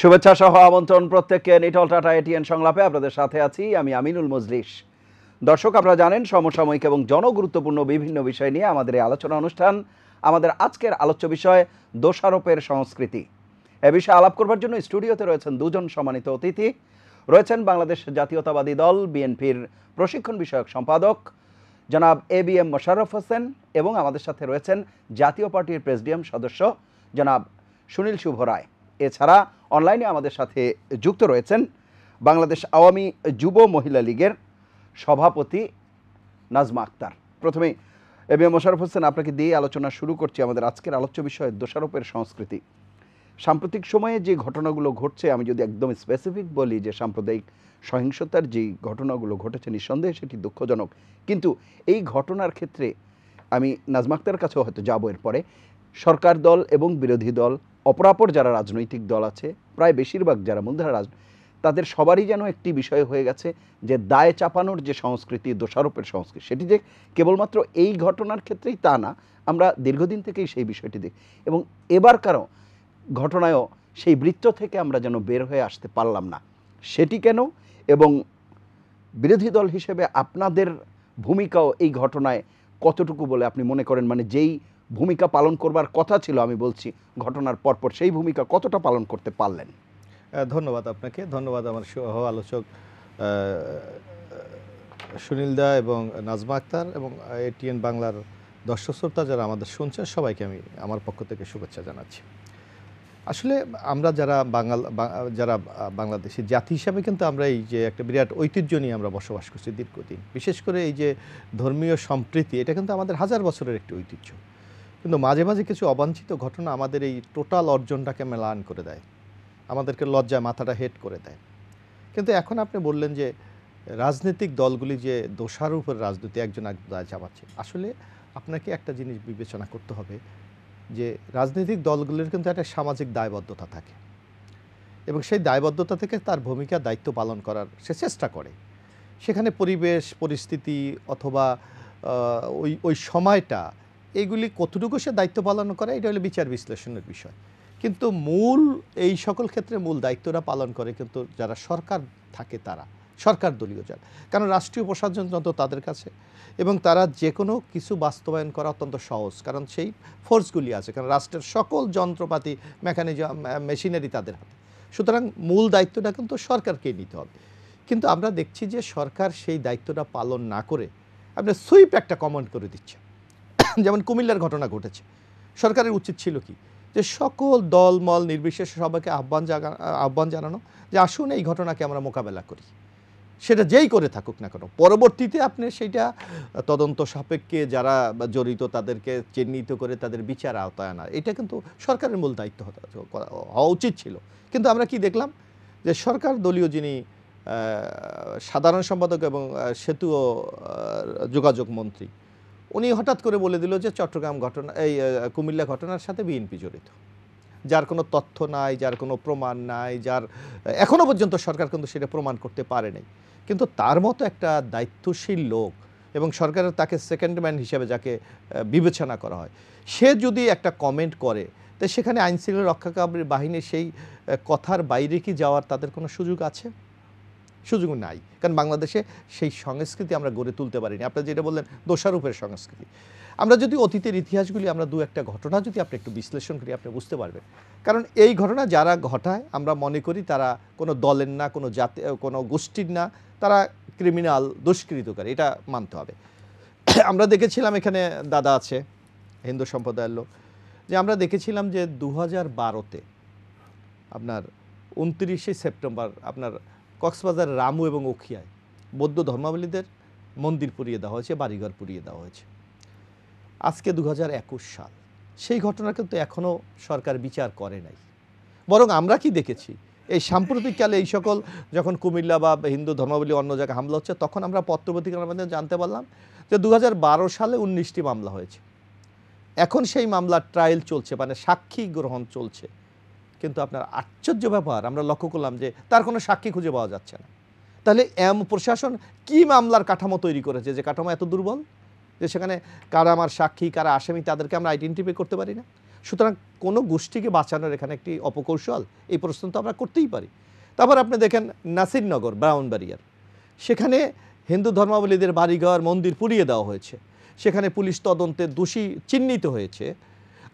শুভেচ্ছা সহ আমন্ত্রণ প্রত্যেককে নিটল টাটা এটিএন সংলাপে আপনাদের সাথে আছি আমি আমিনুল মজলিস দর্শক আপনারা জানেন সমসাময়িক এবং জনগুরুত্বপূর্ণ বিভিন্ন বিষয় নিয়ে আমাদের এই আলোচনা অনুষ্ঠান আমাদের আজকের আলোচ্য বিষয় দোষারোপের সংস্কৃতি এ বিষয়ে আলাপ করবার জন্য স্টুডিওতে রয়েছেন দুজন সম্মানিত অতিথি রয়েছেন বাংলাদেশ জাতীয়তাবাদী দল বিএনপির প্রশিক্ষণ বিষয়ক সম্পাদক জনাব A B M Mosharraf Hossain এবং আমাদের সাথে রয়েছেন জাতীয় পার্টির প্রেসিডিয়াম সদস্য জনাব সুনীল শুভ রায় এছাড়া অনলাইনে আমাদের সাথে যুক্ত রয়েছেন বাংলাদেশ আওয়ামী যুব মহিলা লীগের সভাপতি নাজমা আক্তার প্রথমে এম এ মোশারফ হোসেন আপনাকে দিয়ে আলোচনা শুরু করছি আমাদের আজকের আলোচ্য বিষয়ে দোষারোপের সংস্কৃতি সাম্প্রতিক সময়ে যে ঘটনাগুলো ঘটছে আমি যদি একদম স্পেসিফিক বলি যে সাম্প্রদায়িক সহিংসতার যে ঘটনাগুলো ঘটেছে নিঃসন্দেহে সেটি দুঃখজনক কিন্তু এই ঘটনার ক্ষেত্রে আমি নাজমাক্তার কাছেও হয়তো যাবো এরপরে সরকার দল এবং বিরোধী দল অপরাপর যারা রাজনৈতিক দল আছে প্রায় বেশিরভাগ যারা মূলধারা রাজ তাদের সবারই যেন একটি বিষয় হয়ে গেছে যে দায় চাপানোর যে সংস্কৃতি দোষারোপের সংস্কৃতি সেটি যে কেবলমাত্র এই ঘটনার ক্ষেত্রেই তা না আমরা দীর্ঘদিন থেকেই সেই বিষয়টি দেখি এবং এবার কারো ঘটনায়ও সেই বৃত্ত থেকে আমরা যেন বের হয়ে আসতে পারলাম না সেটি কেন এবং বিরোধী দল হিসেবে আপনাদের ভূমিকাও এই ঘটনায় কতটুকু বলে আপনি মনে করেন মানে যেই ভূমিকা পালন করবার কথা ছিল আমি বলছি ঘটনার পরপর সেই ভূমিকা কতটা পালন করতে পারলেন ধন্যবাদ আপনাকে ধন্যবাদ আমার সহ আলোচক সুনীল দা এবং নাজমা আক্তার এবং এটিএন বাংলার দর্শক শ্রোতা যারা আমাদের শুনছেন সবাইকে আমি আমার পক্ষ থেকে শুভেচ্ছা জানাচ্ছি আসলে আমরা যারা বাঙাল যারা বাংলাদেশি জাতি হিসাবে কিন্তু আমরা এই যে একটা বিরাট ঐতিহ্য নিয়ে আমরা বসবাস করছি দীর্ঘদিন বিশেষ করে এই যে ধর্মীয় সম্প্রীতি এটা কিন্তু আমাদের হাজার বছরের একটি ঐতিহ্য কিন্তু মাঝে মাঝে কিছু অবাঞ্ছিত ঘটনা আমাদের এই টোটাল অর্জনটাকে মেলান করে দেয় আমাদেরকে লজ্জায় মাথাটা হেট করে দেয় কিন্তু এখন আপনি বললেন যে রাজনৈতিক দলগুলি যে দোষার উপর রাজনীতি একজন চাপাচ্ছে আসলে আপনাকে একটা জিনিস বিবেচনা করতে হবে যে রাজনৈতিক দলগুলির কিন্তু একটা সামাজিক দায়বদ্ধতা থাকে এবং সেই দায়বদ্ধতা থেকে তার ভূমিকা দায়িত্ব পালন করার সে চেষ্টা করে সেখানে পরিবেশ পরিস্থিতি অথবা ওই ওই সময়টা এগুলি কতটুকু সে দায়িত্ব পালন করে এটা হলো বিচার বিশ্লেষণের বিষয় কিন্তু মূল এই সকল ক্ষেত্রে মূল দায়িত্বটা পালন করে কিন্তু যারা সরকার থাকে তারা সরকার দলীয় যারা কারণ রাষ্ট্রীয় প্রশাসন যন্ত্র তাদের কাছে এবং তারা যে কোনো কিছু বাস্তবায়ন করা অত্যন্ত সহজ কারণ সেই ফোর্সগুলি আছে কারণ রাষ্ট্রের সকল যন্ত্রপাতি মেকানিজম মেশিনারি তাদের হাতে সুতরাং মূল দায়িত্বটা কিন্তু সরকারকেই নিতে হবে কিন্তু আমরা দেখছি যে সরকার সেই দায়িত্বটা পালন না করে আপনি সুইপ একটা কমেন্ট করে দিচ্ছে যেমন কুমিল্লার ঘটনা ঘটেছে সরকারের উচিত ছিল কি যে সকল দল মল নির্বিশেষে সবাইকে আহ্বান আহ্বান জানানো যে আসুন এই ঘটনাকে আমরা মোকাবেলা করি সেটা যেই করে থাকুক না কেন পরবর্তীতে আপনি সেইটা তদন্ত সাপেক্ষে যারা জড়িত তাদেরকে চিহ্নিত করে তাদের বিচার আওতায় আনা এটা কিন্তু সরকারের মূল দায়িত্ব হওয়া উচিত ছিল কিন্তু আমরা কি দেখলাম যে সরকার দলীয় যিনি সাধারণ সম্পাদক এবং সেতু যোগাযোগ মন্ত্রী উনি হঠাৎ করে বলে দিল যে চট্টগ্রাম ঘটনা এই কুমিল্লা ঘটনার সাথে বিএনপি জড়িত যার কোনো তথ্য নাই যার কোনো প্রমাণ নাই যার এখনও পর্যন্ত সরকার কিন্তু সেটা প্রমাণ করতে পারে নাই কিন্তু তার মতো একটা দায়িত্বশীল লোক এবং সরকারের তাকে সেকেন্ড ম্যান হিসেবে যাকে বিবেচনা করা হয় সে যদি একটা কমেন্ট করে তো সেখানে আইনশৃঙ্খলা রক্ষাকারী বাহিনীর সেই কথার বাইরে কি যাওয়ার তাদের কোনো সুযোগ আছে সুযোগ নাই কারণ বাংলাদেশে সেই সংস্কৃতি আমরা গড়ে তুলতে পারিনি আপনারা যেটা বললেন দোষারূপের সংস্কৃতি আমরা যদি অতীতের ইতিহাসগুলি আমরা দু একটা ঘটনা যদি আপনি একটু বিশ্লেষণ করি আপনি বুঝতে পারবেন কারণ এই ঘটনা যারা ঘটায় আমরা মনে করি তারা কোনো দলের না কোনো জাতি কোনো গোষ্ঠীর না তারা ক্রিমিনাল দুষ্কৃতকারী এটা মানতে হবে আমরা দেখেছিলাম এখানে দাদা আছে হিন্দু সম্প্রদায়ের লোক যে আমরা দেখেছিলাম যে দু হাজার বারোতে আপনার উনত্রিশে সেপ্টেম্বর আপনার কক্সবাজার রামু এবং ওখিয়ায় বৌদ্ধ ধর্মাবলীদের মন্দির পুড়িয়ে দেওয়া হয়েছে বাড়িঘর পুড়িয়ে দেওয়া হয়েছে আজকে দু সাল সেই ঘটনা কিন্তু এখনও সরকার বিচার করে নাই বরং আমরা কি দেখেছি এই সাম্প্রতিককালে এই সকল যখন কুমিল্লা বা হিন্দু ধর্মাবলী অন্য জায়গায় হামলা হচ্ছে তখন আমরা পত্রপত্রিকার মাধ্যমে জানতে পারলাম যে দু সালে উনিশটি মামলা হয়েছে এখন সেই মামলার ট্রায়াল চলছে মানে সাক্ষী গ্রহণ চলছে কিন্তু আপনার আশ্চর্য ব্যাপার আমরা লক্ষ্য করলাম যে তার কোনো সাক্ষী খুঁজে পাওয়া যাচ্ছে না তাহলে এম প্রশাসন কি মামলার কাঠামো তৈরি করেছে যে কাঠামো এত দুর্বল যে সেখানে কারা আমার সাক্ষী কারা আসামি তাদেরকে আমরা আইডেন্টিফাই করতে পারি না সুতরাং কোনো গোষ্ঠীকে বাঁচানোর এখানে একটি অপকৌশল এই প্রশ্ন তো আমরা করতেই পারি তারপর আপনি দেখেন নাসিরনগর ব্রাউনবাড়িয়ার সেখানে হিন্দু ধর্মাবলীদের বাড়িঘর মন্দির পুড়িয়ে দেওয়া হয়েছে সেখানে পুলিশ তদন্তে দোষী চিহ্নিত হয়েছে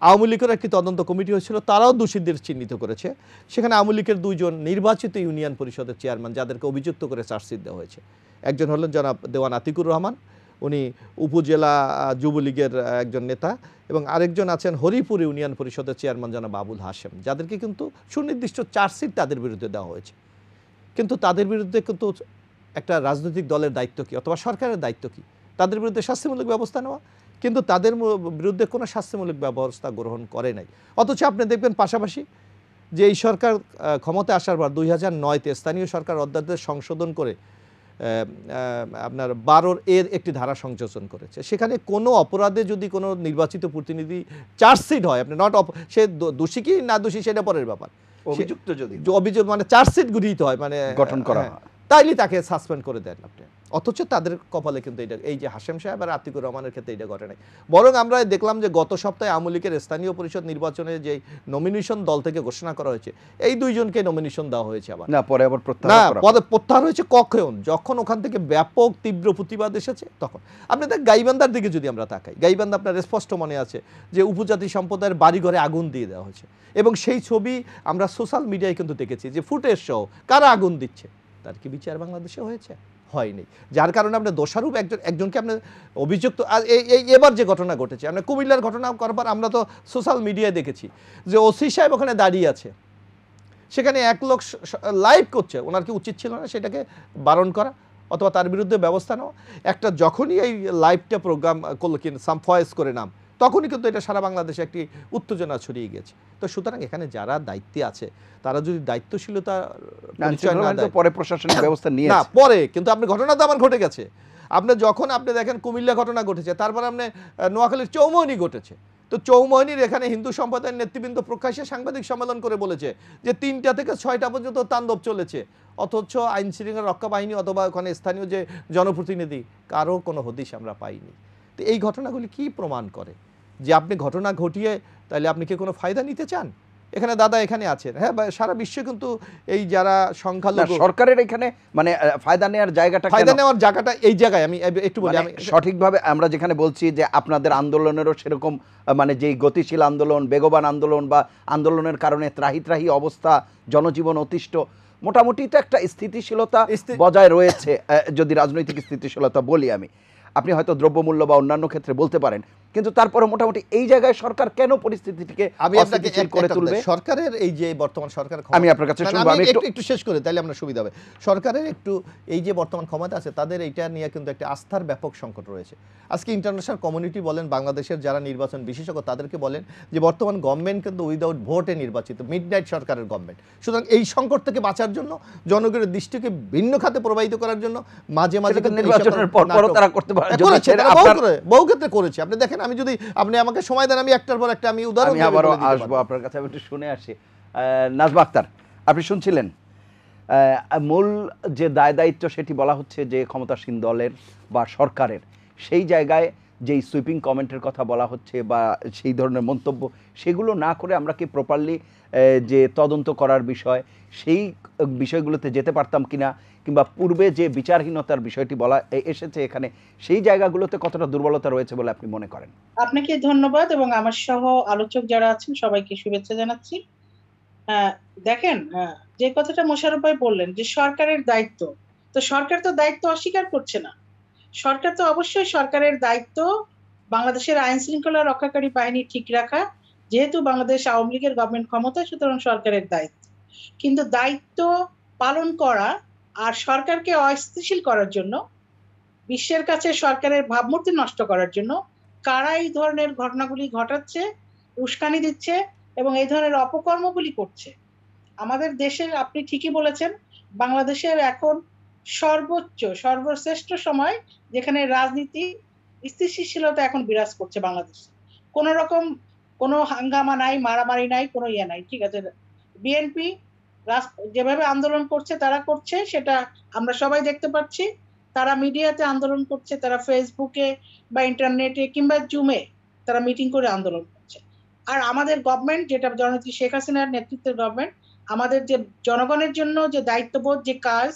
আওয়ামী লীগের একটি তদন্ত কমিটি হয়েছিল তারাও দোষীদের চিহ্নিত করেছে সেখানে আওয়ামী লীগের দুইজন নির্বাচিত ইউনিয়ন পরিষদের চেয়ারম্যান যাদেরকে অভিযুক্ত করে চার্জশিট দেওয়া হয়েছে একজন হলেন জনাব দেওয়ান আতিকুর রহমান উনি উপজেলা যুবলীগের একজন নেতা এবং আরেকজন আছেন হরিপুর ইউনিয়ন পরিষদের চেয়ারম্যান জনাব আবুল হাসেম যাদেরকে কিন্তু সুনির্দিষ্ট চার্জশিট তাদের বিরুদ্ধে দেওয়া হয়েছে কিন্তু তাদের বিরুদ্ধে কিন্তু একটা রাজনৈতিক দলের দায়িত্ব কী অথবা সরকারের দায়িত্ব কী তাদের বিরুদ্ধে শাস্তিমূলক ব্যবস্থা নেওয়া কিন্তু তাদের বিরুদ্ধে কোনো শাস্তিমূলক ব্যবস্থা গ্রহণ করে নাই অথচ আপনি দেখবেন পাশাপাশি যে এই সরকার ক্ষমতা আসার পর দুই হাজার নয়তে স্থানীয় সরকার অধ্যাদেশ সংশোধন করে আপনার বারোর এর একটি ধারা সংযোজন করেছে সেখানে কোনো অপরাধে যদি কোনো নির্বাচিত প্রতিনিধি চার্জশিট হয় আপনি নট সে দোষী কি না দোষী সেটা পরের ব্যাপার অভিযুক্ত যদি অভিযোগ মানে চার্জশিট গৃহীত হয় মানে গঠন করা হ্যাঁ। হয় তাইলে তাকে সাসপেন্ড করে দেন আপনি অথচ তাদের কপালে কিন্তু এটা এই যে হাসেম সাহেব আর আতিকুর রহমানের ক্ষেত্রে এটা ঘটে নাই বরং আমরা দেখলাম যে গত সপ্তাহে আওয়ামী লীগের স্থানীয় পরিষদ নির্বাচনে যে নমিনেশন দল থেকে ঘোষণা করা হয়েছে এই দুইজনকে নমিনেশন দেওয়া হয়েছে আবার না পরে আবার না প্রত্যাহার হয়েছে কখন যখন ওখান থেকে ব্যাপক তীব্র প্রতিবাদ এসেছে তখন দেখ গাইবান্দার দিকে যদি আমরা তাকাই গাইবান্দা আপনার স্পষ্ট মনে আছে যে উপজাতি সম্প্রদায়ের বাড়িঘরে আগুন দিয়ে দেওয়া হয়েছে এবং সেই ছবি আমরা সোশ্যাল মিডিয়ায় কিন্তু দেখেছি যে ফুটেজ সহ কারা আগুন দিচ্ছে তার কি বিচার বাংলাদেশে হয়েছে হয়নি যার কারণে আপনার দোষারূপ একজন একজনকে আপনার অভিযুক্ত আর এই এবার যে ঘটনা ঘটেছে আমরা কুমিল্লার ঘটনা করবার আমরা তো সোশ্যাল মিডিয়ায় দেখেছি যে ওসি সাহেব ওখানে দাঁড়িয়ে আছে সেখানে এক লোক লাইভ করছে ওনার কি উচিত ছিল না সেটাকে বারণ করা অথবা তার বিরুদ্ধে ব্যবস্থা নেওয়া একটা যখনই এই লাইভটা প্রোগ্রাম করলো কিন্তু সাম ফয়েস করে নাম তখনই কিন্তু এটা সারা বাংলাদেশে একটি উত্তেজনা ছড়িয়ে গেছে তো সুতরাং এখানে যারা দায়িত্বে আছে তারা যদি দায়িত্বশীলতা পরে প্রশাসনিক ব্যবস্থা নিয়ে না পরে কিন্তু আপনি ঘটনা তো আমার ঘটে গেছে আপনি যখন আপনি দেখেন কুমিল্লা ঘটনা ঘটেছে তারপর আপনি নোয়াখালীর চৌমহনি ঘটেছে তো চৌমহনির এখানে হিন্দু সম্প্রদায়ের নেতৃবৃন্দ প্রকাশ্যে সাংবাদিক সম্মেলন করে বলেছে যে তিনটা থেকে ছয়টা পর্যন্ত তাণ্ডব চলেছে অথচ আইন শৃঙ্খলা রক্ষা বাহিনী অথবা ওখানে স্থানীয় যে জনপ্রতিনিধি কারো কোনো হদিশ আমরা পাইনি তো এই ঘটনাগুলি কি প্রমাণ করে যে আপনি ঘটনা ঘটিয়ে তাহলে আপনি কি কোনো ফায়দা নিতে চান এখানে দাদা এখানে আছেন হ্যাঁ সারা বিশ্বে কিন্তু এই যারা সংখ্যালঘু সরকারের এখানে মানে ফায়দা নেওয়ার জায়গাটা ফায়দা নেওয়ার জায়গাটা এই জায়গায় আমি একটু বলি মানে আমি সঠিকভাবে আমরা যেখানে বলছি যে আপনাদের আন্দোলনেরও সেরকম মানে যেই গতিশীল আন্দোলন বেগবান আন্দোলন বা আন্দোলনের কারণে ত্রাহি ত্রাহি অবস্থা জনজীবন অতিষ্ঠ মোটামুটি তো একটা স্থিতিশীলতা বজায় রয়েছে যদি রাজনৈতিক স্থিতিশীলতা বলি আমি আপনি হয়তো দ্রব্যমূল্য বা অন্যান্য ক্ষেত্রে বলতে পারেন কিন্তু তারপরে মোটামুটি এই জায়গায় সরকার কেন পরিস্থিতিটিকে আমি আপনাকে চেক করে তুলবে সরকারের এই যে বর্তমান সরকার আমি আপনার কাছে শুনবো আমি একটু একটু শেষ করে তাহলে আমরা সুবিধা হবে সরকারের একটু এই যে বর্তমান ক্ষমতা আছে তাদের এইটা নিয়ে কিন্তু একটা আস্থার ব্যাপক সংকট রয়েছে আজকে ইন্টারন্যাশনাল কমিউনিটি বলেন বাংলাদেশের যারা নির্বাচন বিশেষজ্ঞ তাদেরকে বলেন যে বর্তমান গভর্নমেন্ট কিন্তু উইদাউট ভোটে নির্বাচিত মিডনাইট সরকারের গভর্নমেন্ট সুতরাং এই সংকট থেকে বাঁচার জন্য জনগণের দৃষ্টিকে ভিন্ন খাতে প্রবাহিত করার জন্য মাঝে মাঝে নির্বাচনের পর তারা করতে পারে বহু ক্ষেত্রে করেছে আপনি দেখেন আমি যদি আপনি আমাকে সময় দেন আমি একটার পর একটা আমি উদাহরণ আমি আবারও আসবো আপনার কাছে আমি একটু শুনে আসি নাজবা আক্তার আপনি শুনছিলেন মূল যে দায় দায়িত্ব সেটি বলা হচ্ছে যে ক্ষমতাসীন দলের বা সরকারের সেই জায়গায় যেই সুইপিং কমেন্টের কথা বলা হচ্ছে বা সেই ধরনের মন্তব্য সেগুলো না করে আমরা কি প্রপারলি যে তদন্ত করার বিষয় সেই বিষয়গুলোতে যেতে পারতাম কিনা কিংবা পূর্বে যে বিচারহীনতার বিষয়টি বলা এসেছে এখানে সেই জায়গাগুলোতে কতটা দুর্বলতা রয়েছে বলে আপনি মনে করেন আপনাকে ধন্যবাদ এবং আমার সহ আলোচক যারা আছেন সবাইকে শুভেচ্ছা জানাচ্ছি দেখেন যে কথাটা মোশারফ ভাই বললেন যে সরকারের দায়িত্ব তো সরকার তো দায়িত্ব অস্বীকার করছে না সরকার তো অবশ্যই সরকারের দায়িত্ব বাংলাদেশের আইন শৃঙ্খলা রক্ষাকারী বাহিনী ঠিক রাখা যেহেতু বাংলাদেশ আওয়ামী লীগের গভর্নমেন্ট ক্ষমতা সুতরাং সরকারের দায়িত্ব কিন্তু দায়িত্ব পালন করা আর সরকারকে অস্থিতিশীল করার জন্য বিশ্বের কাছে সরকারের ভাবমূর্তি নষ্ট করার জন্য কারা এই ধরনের ঘটনাগুলি ঘটাচ্ছে উস্কানি দিচ্ছে এবং এই ধরনের অপকর্মগুলি করছে আমাদের দেশের আপনি ঠিকই বলেছেন বাংলাদেশের এখন সর্বোচ্চ সর্বশ্রেষ্ঠ সময় যেখানে রাজনীতি স্থিতিশীলতা এখন বিরাজ করছে বাংলাদেশে কোনো রকম কোনো হাঙ্গামা নাই মারামারি নাই কোনো ইয়ে নাই ঠিক আছে বিএনপি যেভাবে আন্দোলন করছে তারা করছে সেটা আমরা সবাই দেখতে পাচ্ছি তারা মিডিয়াতে আন্দোলন করছে তারা ফেসবুকে বা ইন্টারনেটে কিংবা জুমে তারা মিটিং করে আন্দোলন করছে আর আমাদের গভর্নমেন্ট যেটা জননেত্রী শেখ হাসিনার নেতৃত্বের গভর্নমেন্ট আমাদের যে জনগণের জন্য যে দায়িত্ববোধ যে কাজ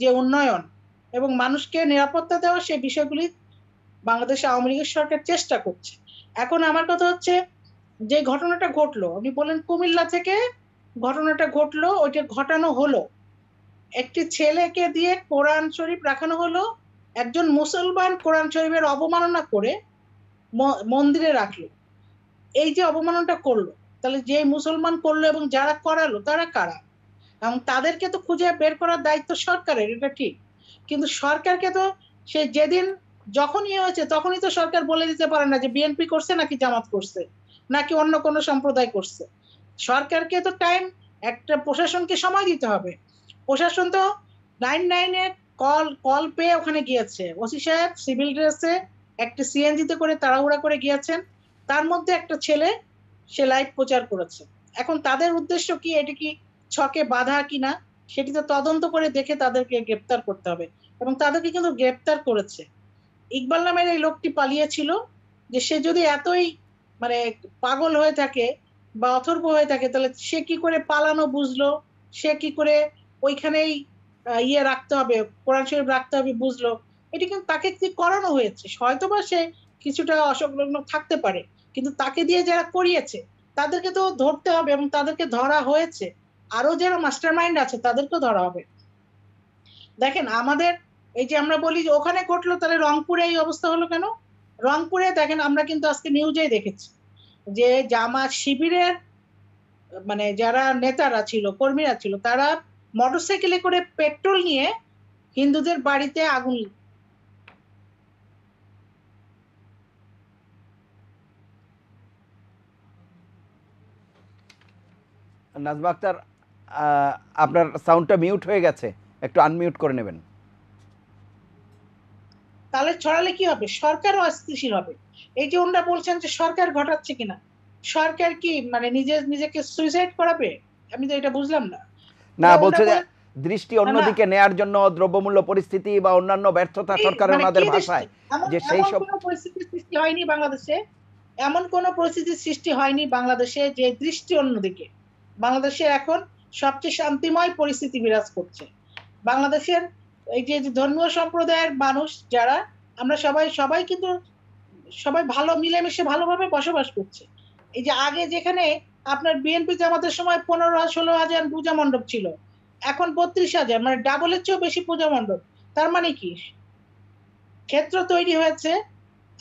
যে উন্নয়ন এবং মানুষকে নিরাপত্তা দেওয়া সে বিষয়গুলি বাংলাদেশ আওয়ামী লীগের সরকার চেষ্টা করছে এখন আমার কথা হচ্ছে যে ঘটনাটা ঘটলো আপনি বলেন কুমিল্লা থেকে ঘটনাটা ঘটলো ওইটা ঘটানো হলো একটি ছেলেকে দিয়ে কোরআন শরীফ রাখানো হলো একজন মুসলমান কোরআন শরীফের অবমাননা করে মন্দিরে রাখলো এই যে অবমাননাটা করলো তাহলে যে মুসলমান করলো এবং যারা করালো তারা কারা এবং তাদেরকে তো খুঁজে বের করার দায়িত্ব সরকারের এটা ঠিক কিন্তু সরকারকে তো সে যেদিন যখন ইয়ে হয়েছে তখনই তো সরকার বলে দিতে পারে না যে বিএনপি করছে নাকি জামাত করছে নাকি অন্য কোনো সম্প্রদায় করছে সরকারকে তো টাইম একটা প্রশাসনকে সময় দিতে হবে প্রশাসন তো নাইন নাইনে কল কল পেয়ে ওখানে গিয়েছে ওসি সাহেব সিভিল ড্রেসে একটা সিএনজিতে করে তাড়াহুড়া করে গিয়েছেন তার মধ্যে একটা ছেলে সে লাইভ প্রচার করেছে এখন তাদের উদ্দেশ্য কি এটা কি ছকে বাধা কিনা সেটি তো তদন্ত করে দেখে তাদেরকে গ্রেপ্তার করতে হবে এবং তাদেরকে কিন্তু গ্রেপ্তার করেছে ইকবাল নামের এই লোকটি পালিয়েছিল যে সে যদি এতই মানে পাগল হয়ে থাকে বা অথর্ব হয়ে থাকে তাহলে সে কি করে পালানো বুঝলো সে কি করে ওইখানেই ইয়ে রাখতে হবে কোরআন শরীফ রাখতে হবে বুঝলো এটি কিন্তু তাকে করানো হয়েছে হয়তো বা সে কিছুটা অসংলগ্ন থাকতে পারে কিন্তু তাকে দিয়ে যারা করিয়েছে তাদেরকে তো ধরতে হবে এবং তাদেরকে ধরা হয়েছে আরো যারা মাস্টার মাইন্ড আছে তাদেরকেও ধরা হবে দেখেন আমাদের এই যে আমরা বলি যে ওখানে ঘটলো তাহলে রংপুরে এই অবস্থা হলো কেন রংপুরে দেখেন আমরা কিন্তু আজকে নিউজেই দেখেছি যে জামাত শিবিরের মানে যারা নেতারা ছিল কর্মীরা ছিল তারা মোটরসাইকেলে করে পেট্রোল নিয়ে হিন্দুদের বাড়িতে আগুন নাজমা আক্তার আপনার সাউন্ডটা মিউট হয়ে গেছে একটু আনমিউট করে নেবেন তাহলে ছড়ালে কি হবে সরকারও অস্থিতিশীল হবে এই যে ওনারা বলছেন যে সরকার ঘটাচ্ছে কিনা সরকার কি মানে নিজে নিজেকে সুইসাইড করাবে আমি তো এটা বুঝলাম না না বলছে যে দৃষ্টি অন্যদিকে নেয়ার জন্য দ্রব্যমূল্য পরিস্থিতি বা অন্যান্য ব্যর্থতা সরকারের মানে আমাদের ভাষায় যে সেই সব পরিস্থিতি সৃষ্টি হয়নি বাংলাদেশে এমন কোন পরিস্থিতি সৃষ্টি হয়নি বাংলাদেশে যে দৃষ্টি অন্যদিকে বাংলাদেশে এখন সবচেয়ে শান্তিময় পরিস্থিতি বিরাজ করছে বাংলাদেশের এই যে ধর্মীয় সম্প্রদায়ের মানুষ যারা আমরা সবাই সবাই কিন্তু সবাই ভালো মিলেমিশে ভালোভাবে বসবাস করছে এই যে আগে যেখানে আপনার বিএনপি জামাতের সময় পনেরো ষোলো হাজার পূজা মণ্ডপ ছিল এখন বত্রিশ হাজার মানে ডাবলের চেয়েও বেশি পূজা মণ্ডপ তার মানে কি ক্ষেত্র তৈরি হয়েছে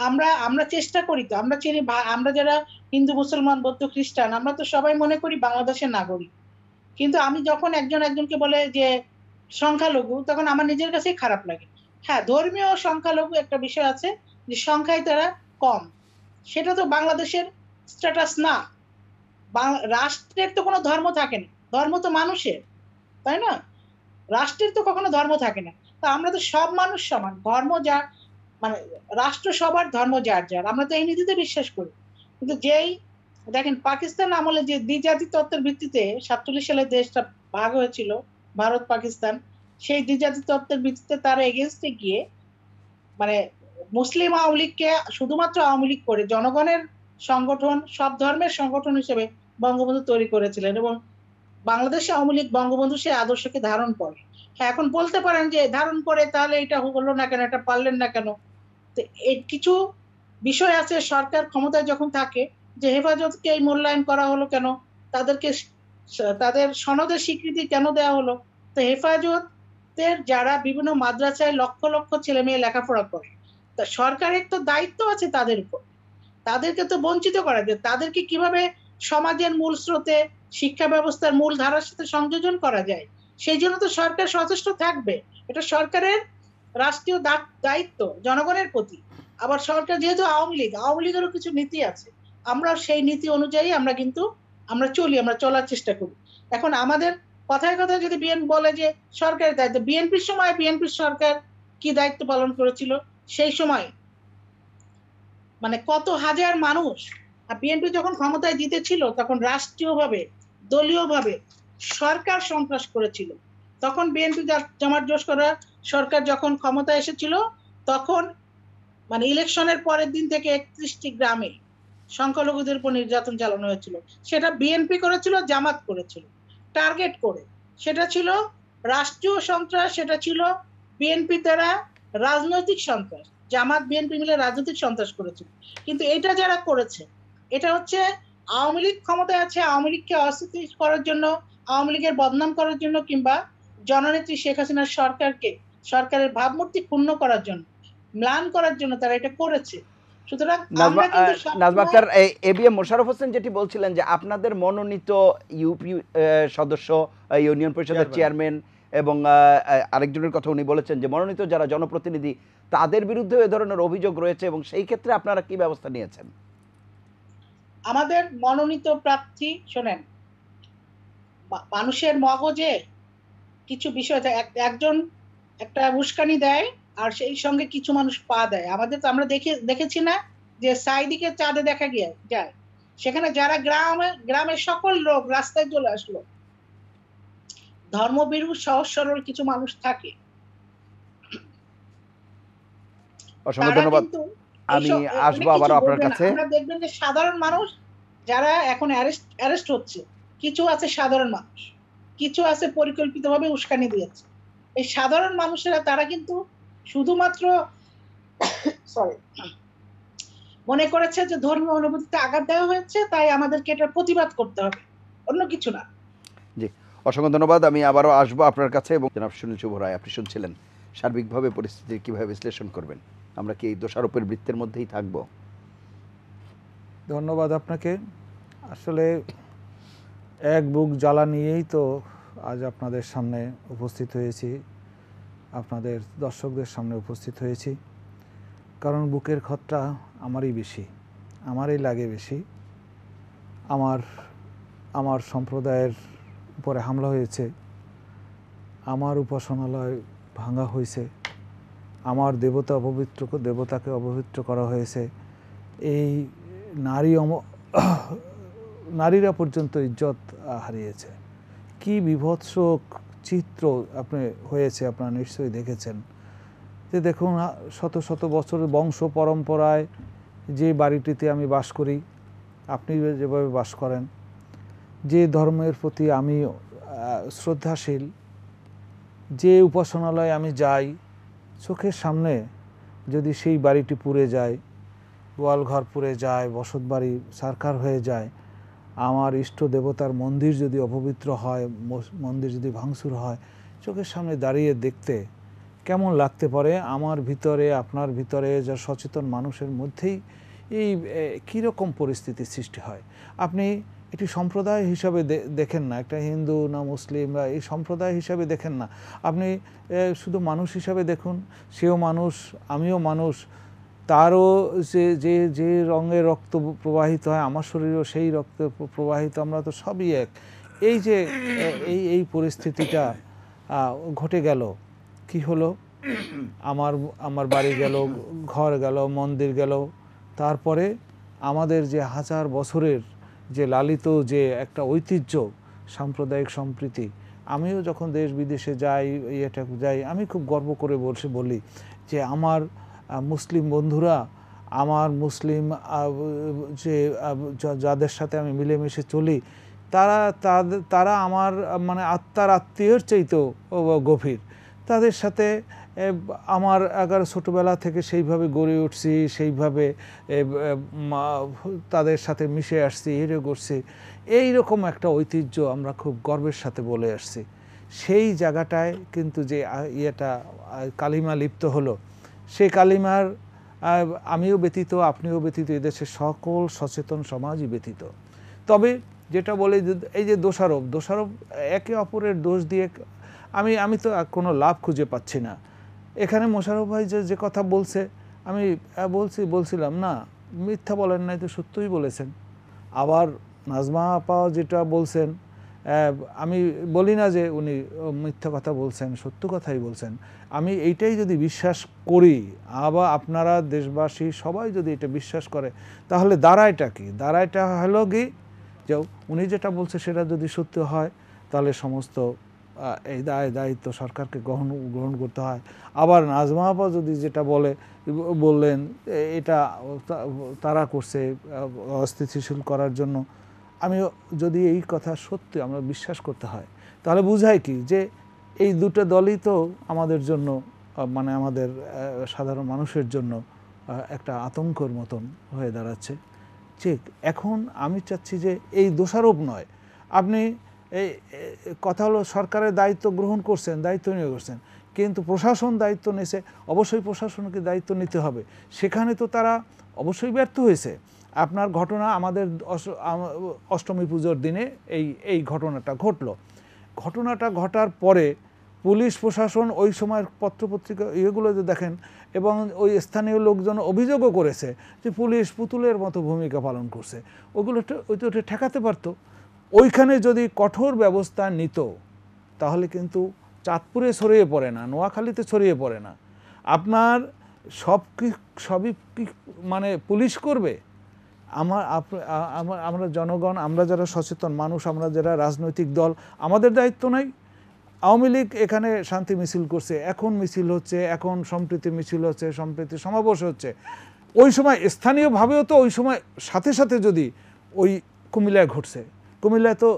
আমরা আমরা চেষ্টা করি তো আমরা চিনি আমরা যারা হিন্দু মুসলমান বৌদ্ধ খ্রিস্টান আমরা তো সবাই মনে করি বাংলাদেশের নাগরিক কিন্তু আমি যখন একজন একজনকে বলে যে সংখ্যালঘু তখন আমার নিজের কাছেই খারাপ লাগে হ্যাঁ ধর্মীয় সংখ্যালঘু একটা বিষয় আছে যে সংখ্যায় তারা কম সেটা তো বাংলাদেশের স্ট্যাটাস না রাষ্ট্রের তো কোনো ধর্ম থাকে না ধর্ম তো মানুষের তাই না রাষ্ট্রের তো কখনো ধর্ম থাকে না তা আমরা তো সব মানুষ সমান ধর্ম যা মানে রাষ্ট্র সবার ধর্ম যার যার আমরা তো এই নীতিতে বিশ্বাস করি কিন্তু যেই দেখেন পাকিস্তান আমলে যে দ্বিজাতি তত্ত্বের ভিত্তিতে সাতচল্লিশ সালে দেশটা ভাগ হয়েছিল ভারত পাকিস্তান সেই দ্বিজাতি তত্ত্বের ভিত্তিতে তারা এগেনস্টে গিয়ে মানে মুসলিম আওয়ামী লীগকে শুধুমাত্র আওয়ামী লীগ করে জনগণের সংগঠন সব ধর্মের সংগঠন হিসেবে বঙ্গবন্ধু তৈরি করেছিলেন এবং বাংলাদেশে আওয়ামী লীগ বঙ্গবন্ধু সেই আদর্শকে ধারণ করে হ্যাঁ এখন বলতে পারেন যে ধারণ করে তাহলে এটা হলো না কেন এটা পারলেন না কেন তো এর কিছু বিষয় আছে সরকার ক্ষমতায় যখন থাকে যে হেফাজতকে এই মূল্যায়ন করা হলো কেন তাদেরকে তাদের সনদের স্বীকৃতি কেন দেওয়া হলো তো হেফাজতের যারা বিভিন্ন মাদ্রাসায় লক্ষ লক্ষ ছেলে মেয়ে লেখাপড়া করে তা সরকারের তো দায়িত্ব আছে তাদের উপর তাদেরকে তো বঞ্চিত করা যায় তাদেরকে কিভাবে সমাজের মূল স্রোতে শিক্ষা ব্যবস্থার মূল ধারার সাথে সংযোজন করা যায় সেই জন্য তো সরকার সচেষ্ট থাকবে এটা সরকারের রাষ্ট্রীয় দায়িত্ব জনগণের প্রতি আবার সরকার যেহেতু আওয়ামী লীগ আওয়ামী লীগেরও কিছু নীতি আছে আমরা সেই নীতি অনুযায়ী আমরা কিন্তু আমরা চলি আমরা চলার চেষ্টা করি এখন আমাদের কথায় কথায় যদি বিএনপি বলে যে সরকারের দায়িত্ব বিএনপির সময় বিএনপির সরকার কি দায়িত্ব পালন করেছিল সেই সময় মানে কত হাজার মানুষ আর বিএনপি যখন ক্ষমতায় জিতেছিল তখন রাষ্ট্রীয়ভাবে দলীয়ভাবে সরকার সন্ত্রাস করেছিল তখন বিএনপি জামার জোশ করা সরকার যখন ক্ষমতায় এসেছিল তখন মানে ইলেকশনের পরের দিন থেকে একত্রিশটি গ্রামে সংখ্যালঘুদের উপর নির্যাতন চালানো হয়েছিল সেটা বিএনপি করেছিল জামাত করেছিল টার্গেট করে সেটা ছিল রাষ্ট্রীয় সন্ত্রাস সেটা ছিল বিএনপি দ্বারা রাজনৈতিক সন্ত্রাস জামাত বিএনপি মিলে রাজনৈতিক সন্ত্রাস করেছিল কিন্তু এটা যারা করেছে এটা হচ্ছে আওয়ামী লীগ ক্ষমতায় আছে আওয়ামী লীগকে অস্তিত্ব করার জন্য আওয়ামী লীগের বদনাম করার জন্য কিংবা জননেত্রী শেখ হাসিনার সরকারকে সরকারের ভাবমূর্তি ক্ষুণ্ণ করার জন্য ম্লান করার জন্য তারা এটা করেছে মনোনীত সদস্য চেয়ারম্যান এবং মনোনীত যারা জনপ্রতিনিধি তাদের বিরুদ্ধে এ ধরনের অভিযোগ রয়েছে এবং সেই ক্ষেত্রে আপনারা কি ব্যবস্থা নিয়েছেন আমাদের মনোনীত প্রার্থী শোনেন মানুষের মগজে কিছু বিষয় একজন একটা উস্কানি দেয় আর সেই সঙ্গে কিছু মানুষ পা দেয় আমাদের তো আমরা দেখে দেখেছি না যে সাইদিকে চাঁদে দেখা গিয়ে যায় সেখানে যারা গ্রামে গ্রামের সকল লোক রাস্তায় চলে আসলো ধর্মবিরু সহজ সরল কিছু মানুষ থাকে অসংখ্য ধন্যবাদ আমি আসবো আবার আপনার কাছে আপনারা দেখবেন যে সাধারণ মানুষ যারা এখন অ্যারেস্ট অ্যারেস্ট হচ্ছে কিছু আছে সাধারণ মানুষ কিছু আছে পরিকল্পিতভাবে উস্কানি দিয়েছে এই সাধারণ মানুষেরা তারা কিন্তু শুধুমাত্র সরি মনে করেছে যে ধর্মীয় অনুভূতিতে আঘাত দেওয়া হয়েছে তাই আমাদেরকে এটা প্রতিবাদ করতে হবে অন্য কিছু না জি অসংখ্য ধন্যবাদ আমি আবারও আসবো আপনার কাছে এবং জনাব সুনীল শুভ রায় আপনি শুনছিলেন সার্বিকভাবে পরিস্থিতির কীভাবে বিশ্লেষণ করবেন আমরা কি এই দোষারোপের বৃত্তের মধ্যেই থাকব ধন্যবাদ আপনাকে আসলে এক বুক জ্বালা নিয়েই তো আজ আপনাদের সামনে উপস্থিত হয়েছি আপনাদের দর্শকদের সামনে উপস্থিত হয়েছি কারণ বুকের ক্ষতটা আমারই বেশি আমারই লাগে বেশি আমার আমার সম্প্রদায়ের উপরে হামলা হয়েছে আমার উপাসনালয় ভাঙা হয়েছে আমার দেবতা অপবিত্র দেবতাকে অপবিত্র করা হয়েছে এই নারী অম নারীরা পর্যন্ত ইজ্জত হারিয়েছে কি বিভৎস চিত্র আপনি হয়েছে আপনারা নিশ্চয়ই দেখেছেন যে দেখুন শত শত বছরের বংশ পরম্পরায় যে বাড়িটিতে আমি বাস করি আপনি যেভাবে বাস করেন যে ধর্মের প্রতি আমি শ্রদ্ধাশীল যে উপাসনালয়ে আমি যাই চোখের সামনে যদি সেই বাড়িটি পুড়ে যায় গোয়ালঘর পুড়ে যায় বসত বাড়ি সারকার হয়ে যায় আমার ইষ্ট দেবতার মন্দির যদি অপবিত্র হয় মন্দির যদি ভাঙসুর হয় চোখের সামনে দাঁড়িয়ে দেখতে কেমন লাগতে পারে আমার ভিতরে আপনার ভিতরে যা সচেতন মানুষের মধ্যেই এই কীরকম পরিস্থিতির সৃষ্টি হয় আপনি একটি সম্প্রদায় হিসাবে দেখেন না একটা হিন্দু না মুসলিমরা এই সম্প্রদায় হিসাবে দেখেন না আপনি শুধু মানুষ হিসাবে দেখুন সেও মানুষ আমিও মানুষ তারও যে যে যে রঙে রক্ত প্রবাহিত হয় আমার শরীরেও সেই রক্ত প্রবাহিত আমরা তো সবই এক এই যে এই এই পরিস্থিতিটা ঘটে গেল কি হলো আমার আমার বাড়ি গেল ঘর গেল মন্দির গেল তারপরে আমাদের যে হাজার বছরের যে লালিত যে একটা ঐতিহ্য সাম্প্রদায়িক সম্প্রীতি আমিও যখন দেশ বিদেশে যাই এটা যাই আমি খুব গর্ব করে বসে বলি যে আমার মুসলিম বন্ধুরা আমার মুসলিম যে যাদের সাথে আমি মিলেমিশে চলি তারা তারা আমার মানে আত্মার আত্মীয়ের চাইতেও গভীর তাদের সাথে আমার আগার ছোটোবেলা থেকে সেইভাবে গড়ে উঠছি সেইভাবে তাদের সাথে মিশে আসছি হেরে করছি এই রকম একটা ঐতিহ্য আমরা খুব গর্বের সাথে বলে আসছি সেই জায়গাটায় কিন্তু যে ইয়েটা কালিমা লিপ্ত হলো সে কালিমার আমিও ব্যতীত আপনিও ব্যতীত এদেশের সকল সচেতন সমাজই ব্যতীত তবে যেটা বলে এই যে দোষারোপ দোষারোপ একে অপরের দোষ দিয়ে আমি আমি তো কোনো লাভ খুঁজে পাচ্ছি না এখানে মোশারফ ভাই যে যে কথা বলছে আমি বলছি বলছিলাম না মিথ্যা বলেন নাই তো সত্যই বলেছেন আবার নাজমা আপা যেটা বলছেন আমি বলি না যে উনি মিথ্যা কথা বলছেন সত্য কথাই বলছেন আমি এইটাই যদি বিশ্বাস করি আবার আপনারা দেশবাসী সবাই যদি এটা বিশ্বাস করে তাহলে দাঁড়ায়টা কি দাঁড়ায়টা হলো কি যে উনি যেটা বলছে সেটা যদি সত্য হয় তাহলে সমস্ত এই দায় দায়িত্ব সরকারকে গ্রহণ গ্রহণ করতে হয় আবার নাজমা আপা যদি যেটা বলে বললেন এটা তারা করছে অস্থিতিশীল করার জন্য আমি যদি এই কথা সত্যি আমরা বিশ্বাস করতে হয় তাহলে বুঝায় কি যে এই দুটো দলই তো আমাদের জন্য মানে আমাদের সাধারণ মানুষের জন্য একটা আতঙ্কর মতন হয়ে দাঁড়াচ্ছে ঠিক এখন আমি চাচ্ছি যে এই দোষারোপ নয় আপনি এই কথা হলো সরকারের দায়িত্ব গ্রহণ করছেন দায়িত্ব নিয়ে করছেন কিন্তু প্রশাসন দায়িত্ব নিয়েছে অবশ্যই প্রশাসনকে দায়িত্ব নিতে হবে সেখানে তো তারা অবশ্যই ব্যর্থ হয়েছে আপনার ঘটনা আমাদের অষ্টমী পুজোর দিনে এই এই ঘটনাটা ঘটল ঘটনাটা ঘটার পরে পুলিশ প্রশাসন ওই সময়ের পত্রপত্রিকা ইয়েগুলো যে দেখেন এবং ওই স্থানীয় লোকজন অভিযোগও করেছে যে পুলিশ পুতুলের মতো ভূমিকা পালন করছে ওগুলো ওই তো ঠেকাতে পারতো ওইখানে যদি কঠোর ব্যবস্থা নিত তাহলে কিন্তু চাঁদপুরে ছড়িয়ে পড়ে না নোয়াখালীতে ছড়িয়ে পড়ে না আপনার সব কি সবই কি মানে পুলিশ করবে আমার আমার আমরা জনগণ আমরা যারা সচেতন মানুষ আমরা যারা রাজনৈতিক দল আমাদের দায়িত্ব নাই আওয়ামী লীগ এখানে শান্তি মিছিল করছে এখন মিছিল হচ্ছে এখন সম্প্রীতি মিছিল হচ্ছে সম্প্রীতি সমাবেশ হচ্ছে ওই সময় স্থানীয়ভাবেও তো ওই সময় সাথে সাথে যদি ওই কুমিল্লায় ঘটছে কুমিল্লায় তো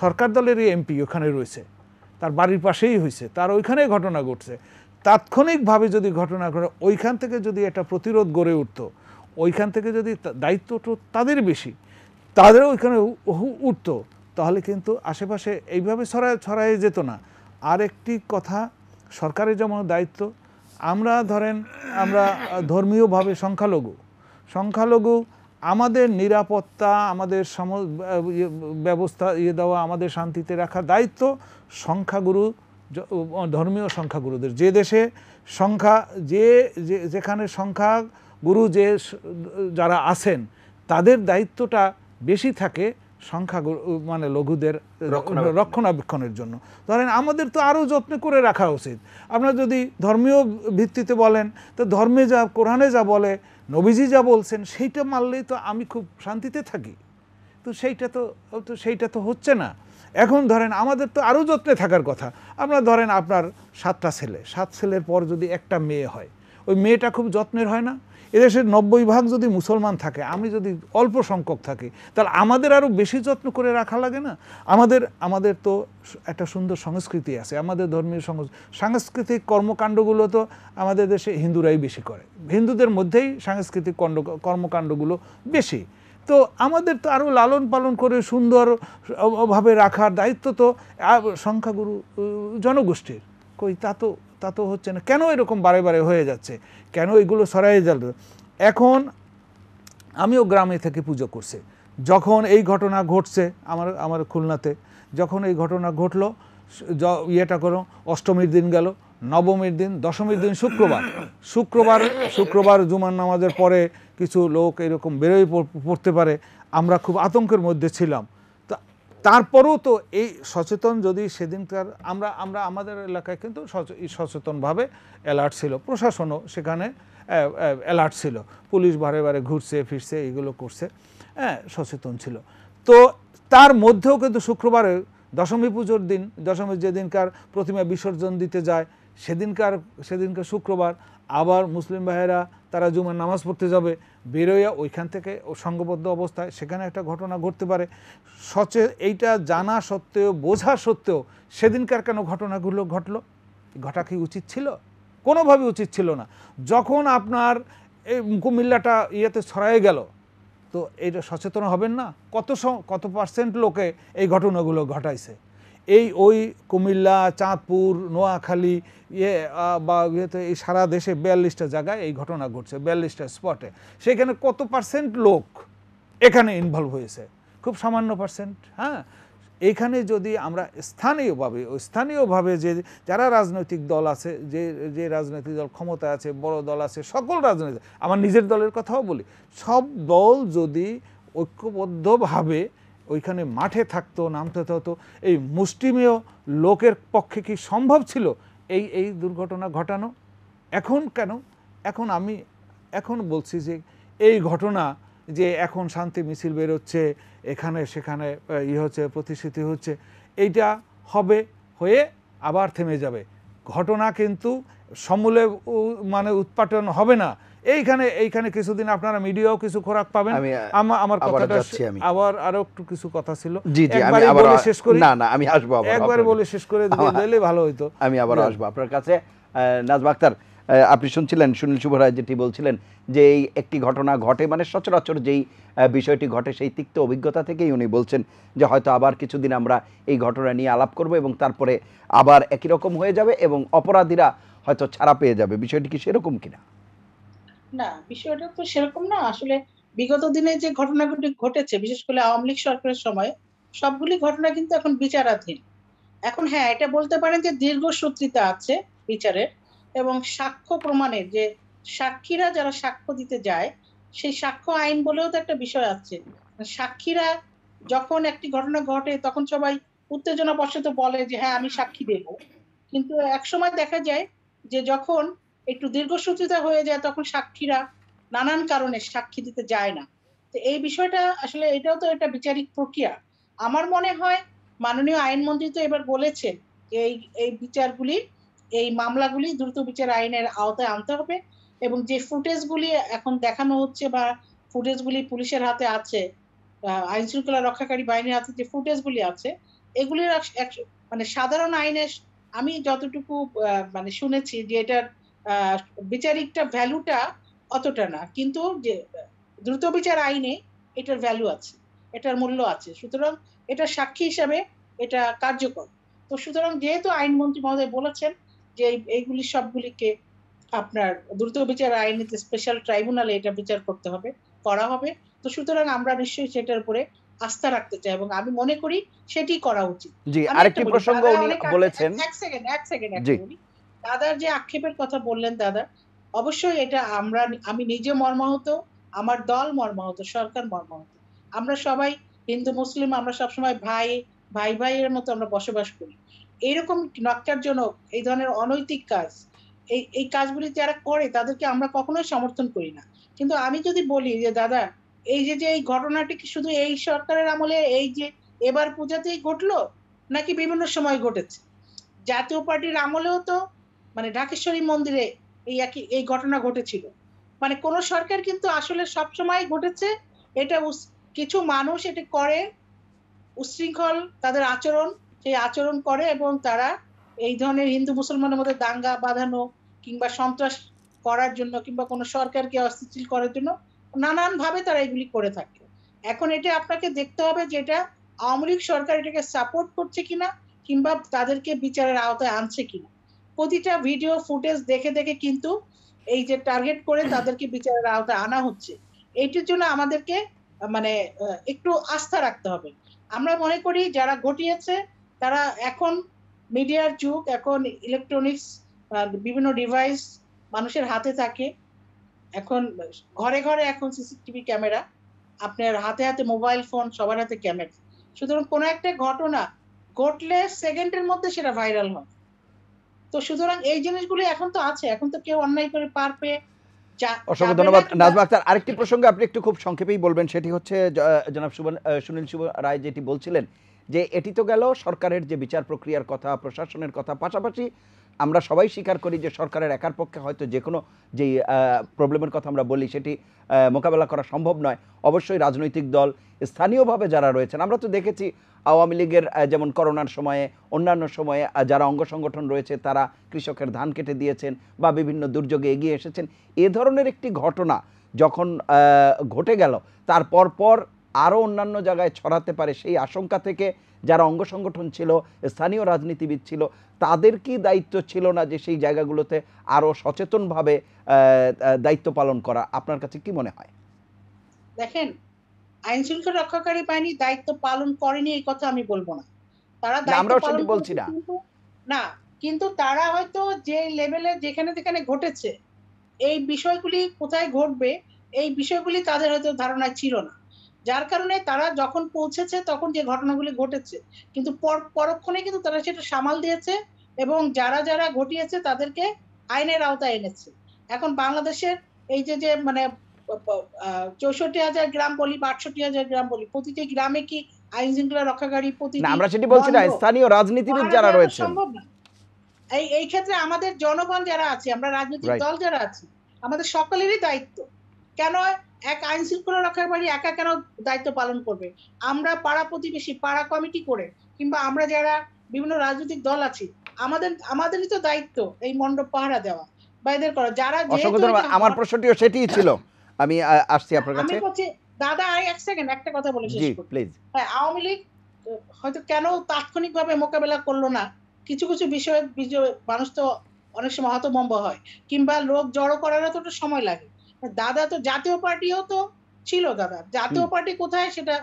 সরকার দলেরই এমপি ওখানে রয়েছে তার বাড়ির পাশেই হয়েছে তার ওইখানে ঘটনা ঘটছে তাৎক্ষণিকভাবে যদি ঘটনা ঘটে ওইখান থেকে যদি একটা প্রতিরোধ গড়ে উঠতো ওইখান থেকে যদি দায়িত্ব তাদের বেশি তাদের ওইখানে উঠত তাহলে কিন্তু আশেপাশে এইভাবে ছড়ায় ছড়ায় যেত না আর একটি কথা সরকারের যেমন দায়িত্ব আমরা ধরেন আমরা ধর্মীয়ভাবে সংখ্যালঘু সংখ্যালঘু আমাদের নিরাপত্তা আমাদের সম ইয়ে, ব্যবস্থা ইয়ে দেওয়া আমাদের শান্তিতে রাখা দায়িত্ব সংখ্যাগুরু ধর্মীয় সংখ্যাগুরুদের যে দেশে সংখ্যা যে যেখানে সংখ্যা গুরু যে যারা আছেন তাদের দায়িত্বটা বেশি থাকে সংখ্যা মানে লঘুদের রক্ষণাবেক্ষণের জন্য ধরেন আমাদের তো আরও যত্ন করে রাখা উচিত আপনারা যদি ধর্মীয় ভিত্তিতে বলেন তো ধর্মে যা কোরআনে যা বলে নবীজি যা বলছেন সেইটা মানলেই তো আমি খুব শান্তিতে থাকি তো সেইটা তো তো সেইটা তো হচ্ছে না এখন ধরেন আমাদের তো আরও যত্নে থাকার কথা আমরা ধরেন আপনার সাতটা ছেলে সাত ছেলের পর যদি একটা মেয়ে হয় ওই মেয়েটা খুব যত্নের হয় না এদেশের নব্বই ভাগ যদি মুসলমান থাকে আমি যদি অল্প সংখ্যক থাকি তাহলে আমাদের আরও বেশি যত্ন করে রাখা লাগে না আমাদের আমাদের তো একটা সুন্দর সংস্কৃতি আছে আমাদের ধর্মীয় সাংস্কৃতিক কর্মকাণ্ডগুলো তো আমাদের দেশে হিন্দুরাই বেশি করে হিন্দুদের মধ্যেই সাংস্কৃতিক কণ্ড কর্মকাণ্ডগুলো বেশি তো আমাদের তো আরও লালন পালন করে সুন্দরভাবে রাখার দায়িত্ব তো সংখ্যাগুরু জনগোষ্ঠীর কই তা তো তা তো হচ্ছে না কেন এরকম বারে বারে হয়ে যাচ্ছে কেন এগুলো সরাই যাল এখন আমিও গ্রামে থেকে পুজো করছে যখন এই ঘটনা ঘটছে আমার আমার খুলনাতে যখন এই ঘটনা ঘটলো ইয়েটা করো অষ্টমীর দিন গেল নবমীর দিন দশমীর দিন শুক্রবার শুক্রবার শুক্রবার জুমান নামাজের পরে কিছু লোক এরকম বেরোয় পড়তে পারে আমরা খুব আতঙ্কের মধ্যে ছিলাম তারপরেও তো এই সচেতন যদি সেদিনকার আমরা আমরা আমাদের এলাকায় কিন্তু সচেতনভাবে অ্যালার্ট ছিল প্রশাসনও সেখানে অ্যালার্ট ছিল পুলিশ বারে বারে ঘুরছে ফিরছে এগুলো করছে হ্যাঁ সচেতন ছিল তো তার মধ্যেও কিন্তু শুক্রবারে দশমী পুজোর দিন দশমীর যেদিনকার প্রতিমা বিসর্জন দিতে যায় সেদিনকার সেদিনকার শুক্রবার আবার মুসলিম ভাইয়েরা তারা জুমার নামাজ পড়তে যাবে বেরোয়া ওইখান থেকে সঙ্গবদ্ধ অবস্থায় সেখানে একটা ঘটনা ঘটতে পারে সচে এইটা জানা সত্ত্বেও বোঝা সত্ত্বেও সেদিনকার কেন ঘটনাগুলো ঘটলো ঘটা কি উচিত ছিল কোনোভাবে উচিত ছিল না যখন আপনার এই কুমিল্লাটা ইয়েতে ছড়াই গেল তো এটা সচেতন হবেন না কত কত পার্সেন্ট লোকে এই ঘটনাগুলো ঘটাইছে এই ওই কুমিল্লা চাঁদপুর নোয়াখালী ইয়ে বা এই সারা দেশে বিয়াল্লিশটা জায়গায় এই ঘটনা ঘটছে বিয়াল্লিশটা স্পটে সেখানে কত পার্সেন্ট লোক এখানে ইনভলভ হয়েছে খুব সামান্য পার্সেন্ট হ্যাঁ এখানে যদি আমরা স্থানীয়ভাবে স্থানীয়ভাবে যে যারা রাজনৈতিক দল আছে যে যে রাজনৈতিক দল ক্ষমতা আছে বড় দল আছে সকল রাজনৈতিক আমার নিজের দলের কথাও বলি সব দল যদি ঐক্যবদ্ধভাবে ওইখানে মাঠে থাকতো নামতে হতো এই মুষ্টিমেয় লোকের পক্ষে কি সম্ভব ছিল এই এই দুর্ঘটনা ঘটানো এখন কেন এখন আমি এখন বলছি যে এই ঘটনা যে এখন শান্তি মিছিল বেরোচ্ছে এখানে সেখানে ই ইয়ে হচ্ছে প্রতিশ্রুতি হচ্ছে এইটা হবে হয়ে আবার থেমে যাবে ঘটনা কিন্তু সমূলে মানে উৎপাটন হবে না এইখানে এইখানে কিছুদিন আপনারা মিডিয়াও কিছু খোরাক পাবেন আমার কথাটা আবার আরো একটু কিছু কথা ছিল একবার বলে শেষ করে দিলে ভালো হইতো আমি আবার আসবো আপনার কাছে নাজমা আক্তার আপনি শুনছিলেন সুনীল শুভ রায় যেটি বলছিলেন যে এই একটি ঘটনা ঘটে মানে সচরাচর যেই বিষয়টি ঘটে সেই তিক্ত অভিজ্ঞতা থেকেই উনি বলছেন যে হয়তো আবার কিছুদিন আমরা এই ঘটনা নিয়ে আলাপ করব এবং তারপরে আবার একই রকম হয়ে যাবে এবং অপরাধীরা হয়তো ছাড়া পেয়ে যাবে বিষয়টি কি সেরকম কিনা না বিষয়টা তো সেরকম না আসলে বিগত দিনে যে ঘটনাগুলি ঘটেছে বিশেষ করে আওয়ামী লীগ সরকারের সময় সবগুলি ঘটনা কিন্তু এখন বিচারাধীন এখন হ্যাঁ এটা বলতে পারেন যে দীর্ঘসূত্রিতা আছে বিচারের এবং সাক্ষ্য প্রমাণের যে সাক্ষীরা যারা সাক্ষ্য দিতে যায় সেই সাক্ষ্য আইন বলেও তো একটা বিষয় আছে সাক্ষীরা যখন একটি ঘটনা ঘটে তখন সবাই উত্তেজনা বশত বলে যে হ্যাঁ আমি সাক্ষী দেব কিন্তু একসময় দেখা যায় যে যখন একটু দীর্ঘসূত্রিতা হয়ে যায় তখন সাক্ষীরা নানান কারণে সাক্ষী দিতে যায় না তো এই বিষয়টা আসলে এটাও তো একটা বিচারিক প্রক্রিয়া আমার মনে হয় মাননীয় আইনমন্ত্রী তো এবার বলেছেন যে এই এই বিচারগুলি এই মামলাগুলি দ্রুত বিচার আইনের আওতায় আনতে হবে এবং যে ফুটেজগুলি এখন দেখানো হচ্ছে বা ফুটেজগুলি পুলিশের হাতে আছে আইন শৃঙ্খলা রক্ষাকারী বাহিনীর হাতে যে ফুটেজগুলি আছে এগুলির মানে সাধারণ আইনের আমি যতটুকু মানে শুনেছি যে এটার বিচারিকটা ভ্যালুটা অতটা না কিন্তু যে দ্রুত বিচার আইনে এটার ভ্যালু আছে এটার মূল্য আছে সুতরাং এটা সাক্ষী হিসাবে এটা কার্যকর তো সুতরাং যেহেতু আইনমন্ত্রী মহোদয় বলেছেন যে এইগুলি সবগুলিকে আপনার দ্রুত বিচার আইনেতে স্পেশাল ট্রাইব্যুনালে এটা বিচার করতে হবে করা হবে তো সুতরাং আমরা নিশ্চয়ই সেটার উপরে আস্থা রাখতে চাই এবং আমি মনে করি সেটি করা উচিত জি আরেকটি প্রসঙ্গ উনি বলেছেন এক সেকেন্ড এক সেকেন্ড এক সেকেন্ড দাদার যে আক্ষেপের কথা বললেন দাদা অবশ্যই এটা আমরা আমি নিজে মর্মাহত আমার দল মর্মাহত সরকার মর্মাহত আমরা সবাই হিন্দু মুসলিম আমরা সবসময় ভাই ভাই ভাইয়ের মতো আমরা বসবাস করি এরকম নক্কারজনক এই ধরনের অনৈতিক কাজ এই এই কাজগুলি যারা করে তাদেরকে আমরা কখনোই সমর্থন করি না কিন্তু আমি যদি বলি যে দাদা এই যে যে এই ঘটনাটি কি শুধু এই সরকারের আমলে এই যে এবার পূজাতেই ঘটলো নাকি বিভিন্ন সময় ঘটেছে জাতীয় পার্টির আমলেও তো মানে ঢাকেশ্বরী মন্দিরে এই একই এই ঘটনা ঘটেছিল মানে কোন সরকার কিন্তু আসলে সবসময় ঘটেছে এটা কিছু মানুষ এটি করে উশৃঙ্খল তাদের আচরণ সেই আচরণ করে এবং তারা এই ধরনের হিন্দু মুসলমানের মধ্যে দাঙ্গা বাঁধানো কিংবা সন্ত্রাস করার জন্য কিংবা কোনো সরকারকে অস্থিতিশীল করার জন্য নানানভাবে তারা এগুলি করে থাকে এখন এটা আপনাকে দেখতে হবে যে এটা আওয়ামী লীগ সরকার এটাকে সাপোর্ট করছে কিনা কিংবা তাদেরকে বিচারের আওতায় আনছে কিনা প্রতিটা ভিডিও ফুটেজ দেখে দেখে কিন্তু এই যে টার্গেট করে তাদেরকে বিচারের আওতায় আনা হচ্ছে এইটির জন্য আমাদেরকে মানে একটু আস্থা রাখতে হবে আমরা মনে করি যারা ঘটিয়েছে তারা এখন মিডিয়ার যুগ এখন ইলেকট্রনিক্স বিভিন্ন ডিভাইস মানুষের হাতে থাকে এখন ঘরে ঘরে এখন সিসিটিভি ক্যামেরা আপনার হাতে হাতে মোবাইল ফোন সবার হাতে ক্যামেরা সুতরাং কোনো একটা ঘটনা ঘটলে সেকেন্ডের মধ্যে সেটা ভাইরাল হয় তো সুতরাং এই জিনিসগুলো এখন তো আছে এখন তো কেউ অন্যায় করে পার পেয়ে অসংখ্য ধন্যবাদ নাজমা আক্তার আরেকটি প্রসঙ্গে আপনি একটু খুব সংক্ষেপেই বলবেন সেটি হচ্ছে জনাব সুনীল শুভ রায় যেটি বলছিলেন যে এটি তো গেল সরকারের যে বিচার প্রক্রিয়ার কথা প্রশাসনের কথা পাশাপাশি আমরা সবাই স্বীকার করি যে সরকারের একার পক্ষে হয়তো যে কোনো যেই প্রবলেমের কথা আমরা বলি সেটি মোকাবেলা করা সম্ভব নয় অবশ্যই রাজনৈতিক দল স্থানীয়ভাবে যারা রয়েছেন আমরা তো দেখেছি আওয়ামী লীগের যেমন করোনার সময়ে অন্যান্য সময়ে যারা অঙ্গ সংগঠন রয়েছে তারা কৃষকের ধান কেটে দিয়েছেন বা বিভিন্ন দুর্যোগে এগিয়ে এসেছেন এ ধরনের একটি ঘটনা যখন ঘটে গেল তার পর আরও অন্যান্য জায়গায় ছড়াতে পারে সেই আশঙ্কা থেকে যারা অঙ্গ সংগঠন ছিল স্থানীয় রাজনীতিবিদ ছিল তাদের কি দায়িত্ব ছিল না যে সেই জায়গাগুলোতে আরও সচেতনভাবে দায়িত্ব পালন করা আপনার কাছে কি মনে হয় দেখেন আইন শৃঙ্খলা রক্ষাকারী বাহিনী দায়িত্ব পালন করেনি এই কথা আমি বলবো না তারা আমরাও সেটি বলছি না না কিন্তু তারা হয়তো যে লেভেলে যেখানে যেখানে ঘটেছে এই বিষয়গুলি কোথায় ঘটবে এই বিষয়গুলি তাদের হয়তো ধারণা ছিল না যার কারণে তারা যখন পৌঁছেছে তখন যে ঘটনাগুলি ঘটেছে কিন্তু পরক্ষণে কিন্তু তারা সেটা সামাল দিয়েছে এবং যারা যারা ঘটিয়েছে তাদেরকে আইনের আওতায় এনেছে এখন বাংলাদেশের এই যে যে মানে চৌষট্টি হাজার গ্রাম বলি হাজার গ্রাম বলি প্রতিটি গ্রামে কি আইন শৃঙ্খলা রক্ষাকারী প্রতি আমরা সেটি বলছি না স্থানীয় রাজনীতিবিদ যারা রয়েছে এই এই ক্ষেত্রে আমাদের জনগণ যারা আছে আমরা রাজনৈতিক দল যারা আছি আমাদের সকলেরই দায়িত্ব কেন এক আইন শৃঙ্খলা রক্ষার বাড়ি একা কেন দায়িত্ব পালন করবে আমরা পাড়া প্রতিবেশী পাড়া কমিটি করে কিংবা আমরা যারা বিভিন্ন রাজনৈতিক দল আছি আমাদের আমাদেরই তো দায়িত্ব এই মণ্ডপ পাহারা দেওয়া করা যারা আমার প্রশ্নটিও সেটিই ছিল আমি আসছি আপনার কাছে দাদা এক সেকেন্ড একটা কথা বলে শেষ প্লিজ হ্যাঁ আওয়ামী লীগ হয়তো কেন তাৎক্ষণিকভাবে মোকাবেলা করলো না কিছু কিছু বিষয়ে মানুষ তো অনেক সময় হতভম্ব হয় কিংবা লোক জড়ো করারও তো সময় লাগে দাদা তো জাতীয় পার্টিও তো ছিল দাদা জাতীয় পার্টি কোথায় সেটা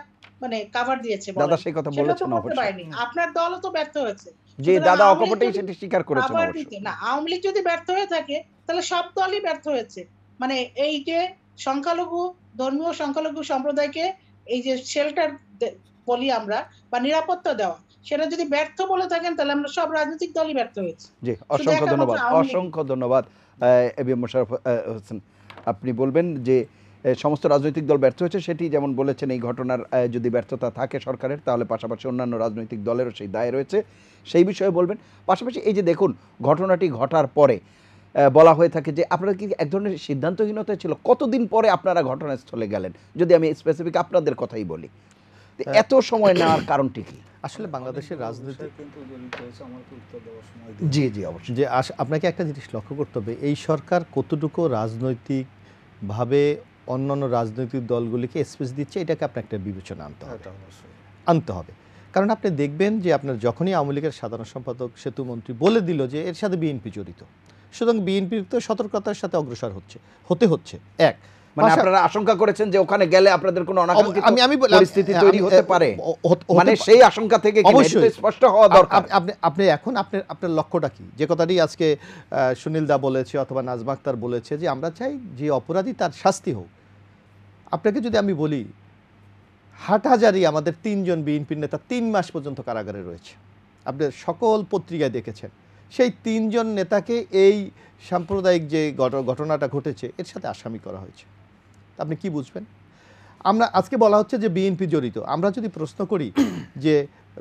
মানে কভার দিয়েছে দাদা সেই কথা বলেছেন অবশ্যই আপনার দলও তো ব্যর্থ হয়েছে যে দাদা অকপটেই সেটা স্বীকার করেছেন অবশ্যই না আওয়ামী লীগ যদি ব্যর্থ হয়ে থাকে তাহলে সব দলই ব্যর্থ হয়েছে মানে এই যে সংখ্যালঘু ধর্মীয় সংখ্যালঘু সম্প্রদায়কে এই যে শেল্টার বলি আমরা বা নিরাপত্তা দেওয়া সেটা যদি ব্যর্থ বলে থাকেন তাহলে আমরা সব রাজনৈতিক দলই ব্যর্থ হয়েছে জি অসংখ্য ধন্যবাদ অসংখ্য ধন্যবাদ এ বি মোশারফ হোসেন আপনি বলবেন যে সমস্ত রাজনৈতিক দল ব্যর্থ হয়েছে সেটি যেমন বলেছেন এই ঘটনার যদি ব্যর্থতা থাকে সরকারের তাহলে পাশাপাশি অন্যান্য রাজনৈতিক দলেরও সেই দায় রয়েছে সেই বিষয়ে বলবেন পাশাপাশি এই যে দেখুন ঘটনাটি ঘটার পরে বলা হয়ে থাকে যে আপনারা কি এক ধরনের সিদ্ধান্তহীনতা ছিল কতদিন পরে আপনারা ঘটনাস্থলে গেলেন যদি আমি স্পেসিফিক আপনাদের কথাই বলি হ্যাঁ। এত সময় নেওয়ার কারণটি কী আসলে বাংলাদেশের রাজনীতি জি জি অবশ্যই যে আপনাকে একটা জিনিস লক্ষ্য করতে হবে এই সরকার কতটুকু রাজনৈতিকভাবে অন্যান্য রাজনৈতিক দলগুলিকে স্পেস দিচ্ছে এটাকে আপনার একটা বিবেচনা আনতে হবে আনতে হবে কারণ আপনি দেখবেন যে আপনার যখনই আওয়ামী লীগের সাধারণ সম্পাদক সেতু মন্ত্রী বলে দিল যে এর সাথে বিএনপি জড়িত সুতরাং বিএনপির তো সতর্কতার সাথে অগ্রসর হচ্ছে হতে হচ্ছে এক মানে আচ্ছা। আপনারা আশঙ্কা করেছেন যে ওখানে গেলে আপনাদের কোনো অনাকাঙ্ক্ষিত আমি আমি পরিস্থিতি তৈরি হতে পারে মানে সেই আশঙ্কা থেকে অবশ্যই স্পষ্ট হওয়া দরকার আপনি আপনি এখন আপনার আপনার লক্ষ্যটা কি যে কথাটি আজকে সুনীল দা বলেছে অথবা নাজমা আক্তার বলেছে যে আমরা চাই যে অপরাধী তার শাস্তি হোক আপনাকে যদি আমি বলি আমাদের তিনজন বিএনপির নেতা তিন মাস পর্যন্ত কারাগারে রয়েছে আপনি সকল পত্রিকায় দেখেছেন সেই তিনজন নেতাকে এই সাম্প্রদায়িক যে ঘটনাটা ঘটেছে এর সাথে আসামি করা হয়েছে আপনি কি বুঝবেন আমরা আজকে বলা হচ্ছে যে বিএনপি জড়িত আমরা যদি প্রশ্ন করি যে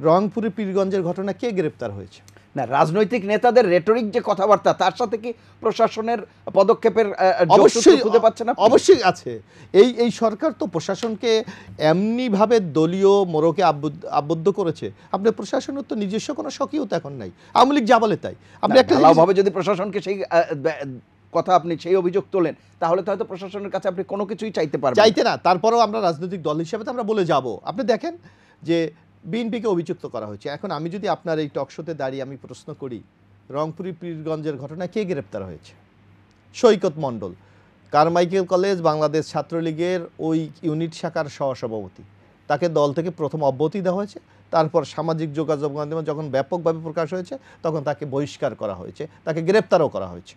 রংপুরে পীরগঞ্জের ঘটনা কে গ্রেপ্তার হয়েছে না রাজনৈতিক নেতাদের রেটরিক যে কথাবার্তা তার সাথে কি প্রশাসনের পদক্ষেপের অবশ্যই খুঁজে পাচ্ছে না অবশ্যই আছে এই এই সরকার তো প্রশাসনকে এমনিভাবে দলীয় মোড়কে আবদ্ধ করেছে আপনার প্রশাসনের তো নিজস্ব কোনো স্বকীয়তা এখন নাই আওয়ামী লীগ যা বলে তাই আপনি একটা যদি প্রশাসনকে সেই কথা আপনি সেই অভিযোগ তোলেন তাহলে তো হয়তো প্রশাসনের কাছে আপনি কোনো কিছুই চাইতে পারবেন চাইতে না তারপরেও আমরা রাজনৈতিক দল হিসেবে তো আমরা বলে যাব আপনি দেখেন যে বিএনপিকে অভিযুক্ত করা হয়েছে এখন আমি যদি আপনার এই টকশোতে দাঁড়িয়ে আমি প্রশ্ন করি রংপুরি পীরগঞ্জের ঘটনায় কে গ্রেপ্তার হয়েছে সৈকত মণ্ডল কারমাইকেল কলেজ বাংলাদেশ ছাত্রলীগের ওই ইউনিট শাখার সহসভাপতি তাকে দল থেকে প্রথম অব্যাহতি দেওয়া হয়েছে তারপর সামাজিক যোগাযোগ মাধ্যমে যখন ব্যাপকভাবে প্রকাশ হয়েছে তখন তাকে বহিষ্কার করা হয়েছে তাকে গ্রেপ্তারও করা হয়েছে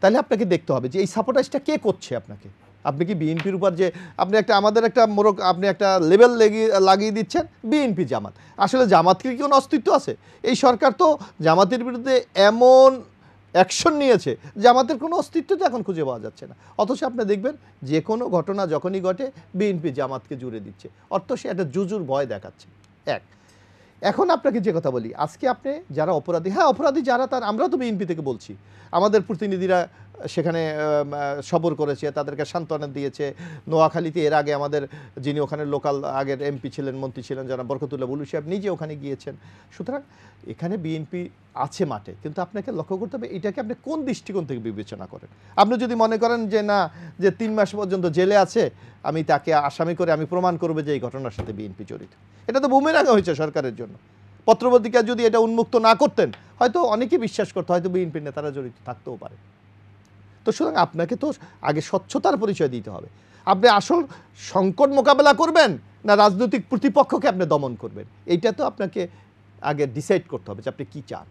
তাহলে আপনাকে দেখতে হবে যে এই সাপোর্টাইজটা কে করছে আপনাকে আপনি কি বিএনপির উপর যে আপনি একটা আমাদের একটা মোরক আপনি একটা লেভেল লাগিয়ে দিচ্ছেন বিএনপি জামাত আসলে জামাতকে কি কোনো অস্তিত্ব আছে এই সরকার তো জামাতের বিরুদ্ধে এমন অ্যাকশন নিয়েছে জামাতের কোনো অস্তিত্ব তো এখন খুঁজে পাওয়া যাচ্ছে না অথচ আপনি দেখবেন যে কোনো ঘটনা যখনই ঘটে বিএনপি জামাতকে জুড়ে দিচ্ছে অর্থ সে একটা জুজুর ভয় দেখাচ্ছে এক এখন আপনাকে যে কথা বলি আজকে আপনি যারা অপরাধী হ্যাঁ অপরাধী যারা তার আমরা তো বিএনপি থেকে বলছি আমাদের প্রতিনিধিরা সেখানে সবর করেছে তাদেরকে সান্ত্বনা দিয়েছে নোয়াখালীতে এর আগে আমাদের যিনি ওখানে লোকাল আগের এমপি ছিলেন মন্ত্রী ছিলেন যারা বরকতুল্লাহ বলু সাহেব নিজে ওখানে গিয়েছেন সুতরাং এখানে বিএনপি আছে মাঠে কিন্তু আপনাকে লক্ষ্য করতে হবে এটাকে আপনি কোন দৃষ্টিকোণ থেকে বিবেচনা করেন আপনি যদি মনে করেন যে না যে তিন মাস পর্যন্ত জেলে আছে আমি তাকে আসামি করে আমি প্রমাণ করবো যে এই ঘটনার সাথে বিএনপি জড়িত এটা তো রাখা হয়েছে সরকারের জন্য পত্রপত্রিকা যদি এটা উন্মুক্ত না করতেন হয়তো অনেকে বিশ্বাস করতো হয়তো বিএনপির নেতারা জড়িত থাকতেও পারে তো সুতরাং আপনাকে তো আগে স্বচ্ছতার পরিচয় দিতে হবে আপনি আসল সংকট মোকাবেলা করবেন না রাজনৈতিক প্রতিপক্ষকে আপনি দমন করবেন এইটা তো আপনাকে আগে ডিসাইড করতে হবে যে আপনি কী চান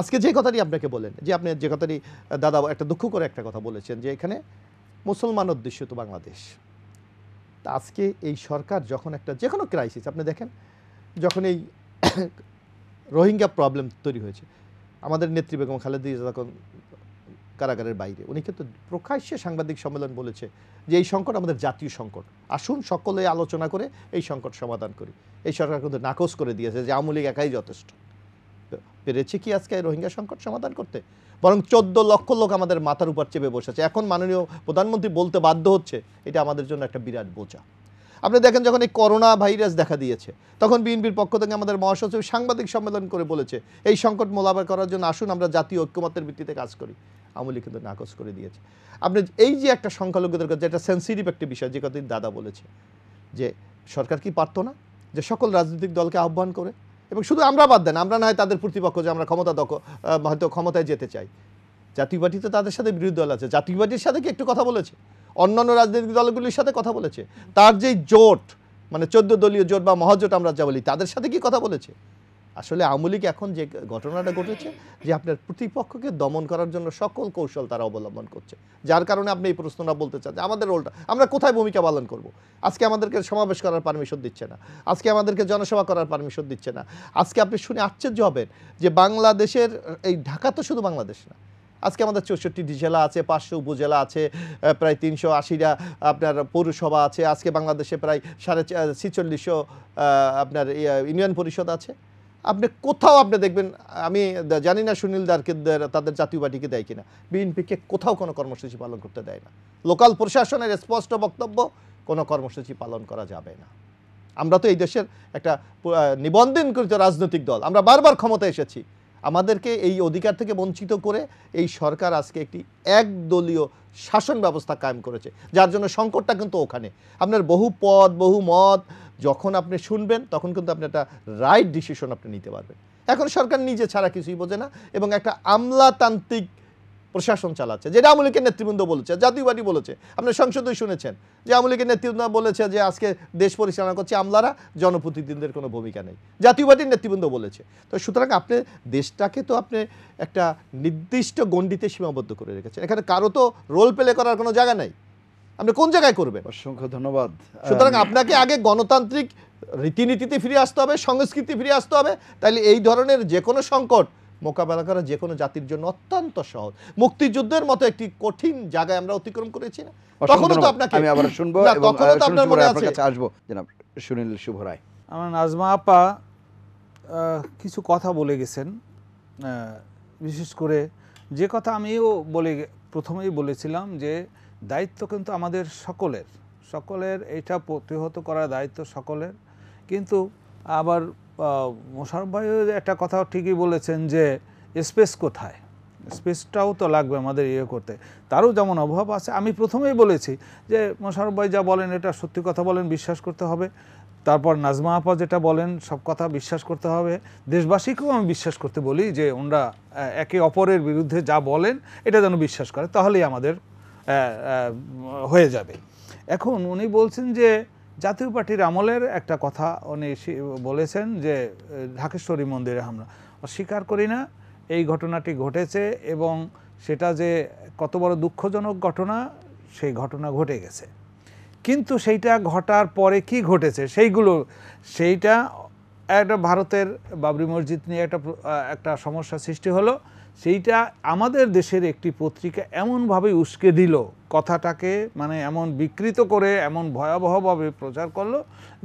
আজকে যে কথাটি আপনাকে বলেন যে আপনি যে কথাটি দাদা একটা দুঃখ করে একটা কথা বলেছেন যে এখানে মুসলমান অধ্যুষিত বাংলাদেশ তা আজকে এই সরকার যখন একটা যে কোনো ক্রাইসিস আপনি দেখেন যখন এই রোহিঙ্গা প্রবলেম তৈরি হয়েছে আমাদের নেত্রী বেগম খালেদি যখন কারাগারের বাইরে উনি কিন্তু প্রকাশ্যে সাংবাদিক সম্মেলন বলেছে যে এই সংকট আমাদের জাতীয় সংকট আসুন সকলে আলোচনা করে এই সংকট সমাধান করি এই সরকার কিন্তু নাকচ করে দিয়েছে যে আওয়ামী লীগ একাই যথেষ্ট পেরেছে কি আজকে রোহিঙ্গা সংকট সমাধান করতে বরং চোদ্দ লক্ষ লোক আমাদের মাথার উপর চেপে বসেছে এখন মাননীয় প্রধানমন্ত্রী বলতে বাধ্য হচ্ছে এটা আমাদের জন্য একটা বিরাট বোঝা আপনি দেখেন যখন এই করোনা ভাইরাস দেখা দিয়েছে তখন বিএনপির পক্ষ থেকে আমাদের মহাসচিব সাংবাদিক সম্মেলন করে বলেছে এই সংকট মোলাবার করার জন্য আসুন আমরা জাতীয় ঐক্যমতের ভিত্তিতে কাজ করি আমলি কিন্তু নাকচ করে দিয়েছে আপনি এই যে একটা সংখ্যালঘুদের কাছে একটা সেন্সিটিভ একটি বিষয় যে কথা দাদা বলেছে যে সরকার কি পারতো না যে সকল রাজনৈতিক দলকে আহ্বান করে এবং শুধু আমরা বাদ দেন আমরা নয় তাদের প্রতিপক্ষ যে আমরা ক্ষমতা দখ হয়তো ক্ষমতায় যেতে চাই জাতীয় পার্টি তো তাদের সাথে বিরোধী দল আছে জাতীয় পার্টির সাথে কি একটু কথা বলেছে অন্যান্য রাজনৈতিক দলগুলির সাথে কথা বলেছে তার যেই জোট মানে চোদ্দ দলীয় জোট বা মহাজোট আমরা যা বলি তাদের সাথে কি কথা বলেছে আসলে আওয়ামী এখন যে ঘটনাটা ঘটেছে যে আপনার প্রতিপক্ষকে দমন করার জন্য সকল কৌশল তারা অবলম্বন করছে যার কারণে আপনি এই প্রশ্নটা বলতে চান আমাদের রোলটা আমরা কোথায় ভূমিকা পালন করব। আজকে আমাদেরকে সমাবেশ করার পারমিশন দিচ্ছে না আজকে আমাদেরকে জনসভা করার পারমিশন দিচ্ছে না আজকে আপনি শুনে আশ্চর্য হবেন যে বাংলাদেশের এই ঢাকা তো শুধু বাংলাদেশ না আজকে আমাদের চৌষট্টিটি জেলা আছে পাঁচশো উপজেলা আছে প্রায় তিনশো আশিটা আপনার পৌরসভা আছে আজকে বাংলাদেশে প্রায় সাড়ে ছিচল্লিশশো আপনার ইউনিয়ন পরিষদ আছে আপনি কোথাও আপনি দেখবেন আমি জানি না সুনীল দারকে তাদের জাতীয় পার্টিকে দেয় কিনা বিএনপিকে কোথাও কোনো কর্মসূচি পালন করতে দেয় না লোকাল প্রশাসনের স্পষ্ট বক্তব্য কোনো কর্মসূচি পালন করা যাবে না আমরা তো এই দেশের একটা নিবন্ধনকৃত রাজনৈতিক দল আমরা বারবার ক্ষমতায় এসেছি আমাদেরকে এই অধিকার থেকে বঞ্চিত করে এই সরকার আজকে একটি একদলীয় শাসন ব্যবস্থা কায়েম করেছে যার জন্য সংকটটা কিন্তু ওখানে আপনার বহু পদ বহু মত যখন আপনি শুনবেন তখন কিন্তু আপনি একটা রাইট ডিসিশন আপনি নিতে পারবেন এখন সরকার নিজে ছাড়া কিছুই বোঝে না এবং একটা আমলাতান্ত্রিক প্রশাসন চালাচ্ছে যেটা লীগের নেতৃবৃন্দ বলেছে জাতীয়বাদী বলেছে আপনার সংসদেই শুনেছেন যে লীগের নেতৃবৃন্দ বলেছে যে আজকে দেশ পরিচালনা করছে আমলারা জনপ্রতিনিধিদের কোনো ভূমিকা নেই জাতীয়বাদীর নেতৃবৃন্দ বলেছে তো সুতরাং আপনি দেশটাকে তো আপনি একটা নির্দিষ্ট গণ্ডিতে সীমাবদ্ধ করে রেখেছেন এখানে কারো তো রোল প্লে করার কোনো জায়গা নেই আপনি কোন জায়গায় করবেন অসংখ্য ধন্যবাদ সুতরাং আপনাকে আগে গণতান্ত্রিক রীতিনীতিতে ফিরে আসতে হবে সংস্কৃতি ফিরে আসতে হবে তাহলে এই ধরনের যে কোনো সংকট মোকাবেলা করা যে কোনো জাতির জন্য অত্যন্ত সহজ মুক্তিযুদ্ধের মতো একটি কঠিন জায়গায় আমরা অতিক্রম করেছি না তখনও তো আপনাকে আমি আবার শুনবো তখনও তো আপনার মনে আছে আসবো জনাব সুনীল শুভ রায় আমার নাজমা আপা কিছু কথা বলে গেছেন বিশেষ করে যে কথা আমিও বলে প্রথমেই বলেছিলাম যে দায়িত্ব কিন্তু আমাদের সকলের সকলের এটা প্রতিহত করার দায়িত্ব সকলের কিন্তু আবার মোশারফ ভাই একটা কথা ঠিকই বলেছেন যে স্পেস কোথায় স্পেসটাও তো লাগবে আমাদের ইয়ে করতে তারও যেমন অভাব আছে আমি প্রথমেই বলেছি যে মোশারফ ভাই যা বলেন এটা সত্যি কথা বলেন বিশ্বাস করতে হবে তারপর নাজমা আপা যেটা বলেন সব কথা বিশ্বাস করতে হবে দেশবাসীকেও আমি বিশ্বাস করতে বলি যে ওনারা একে অপরের বিরুদ্ধে যা বলেন এটা যেন বিশ্বাস করে তাহলেই আমাদের হয়ে যাবে এখন উনি বলছেন যে জাতীয় পার্টির আমলের একটা কথা উনি বলেছেন যে ঢাকেশ্বরী মন্দিরে হামলা স্বীকার করি না এই ঘটনাটি ঘটেছে এবং সেটা যে কত বড় দুঃখজনক ঘটনা সেই ঘটনা ঘটে গেছে কিন্তু সেইটা ঘটার পরে কি ঘটেছে সেইগুলো সেইটা একটা ভারতের বাবরি মসজিদ নিয়ে একটা একটা সমস্যা সৃষ্টি হলো সেইটা আমাদের দেশের একটি পত্রিকা এমনভাবে উস্কে দিল কথাটাকে মানে এমন বিকৃত করে এমন ভয়াবহভাবে প্রচার করলো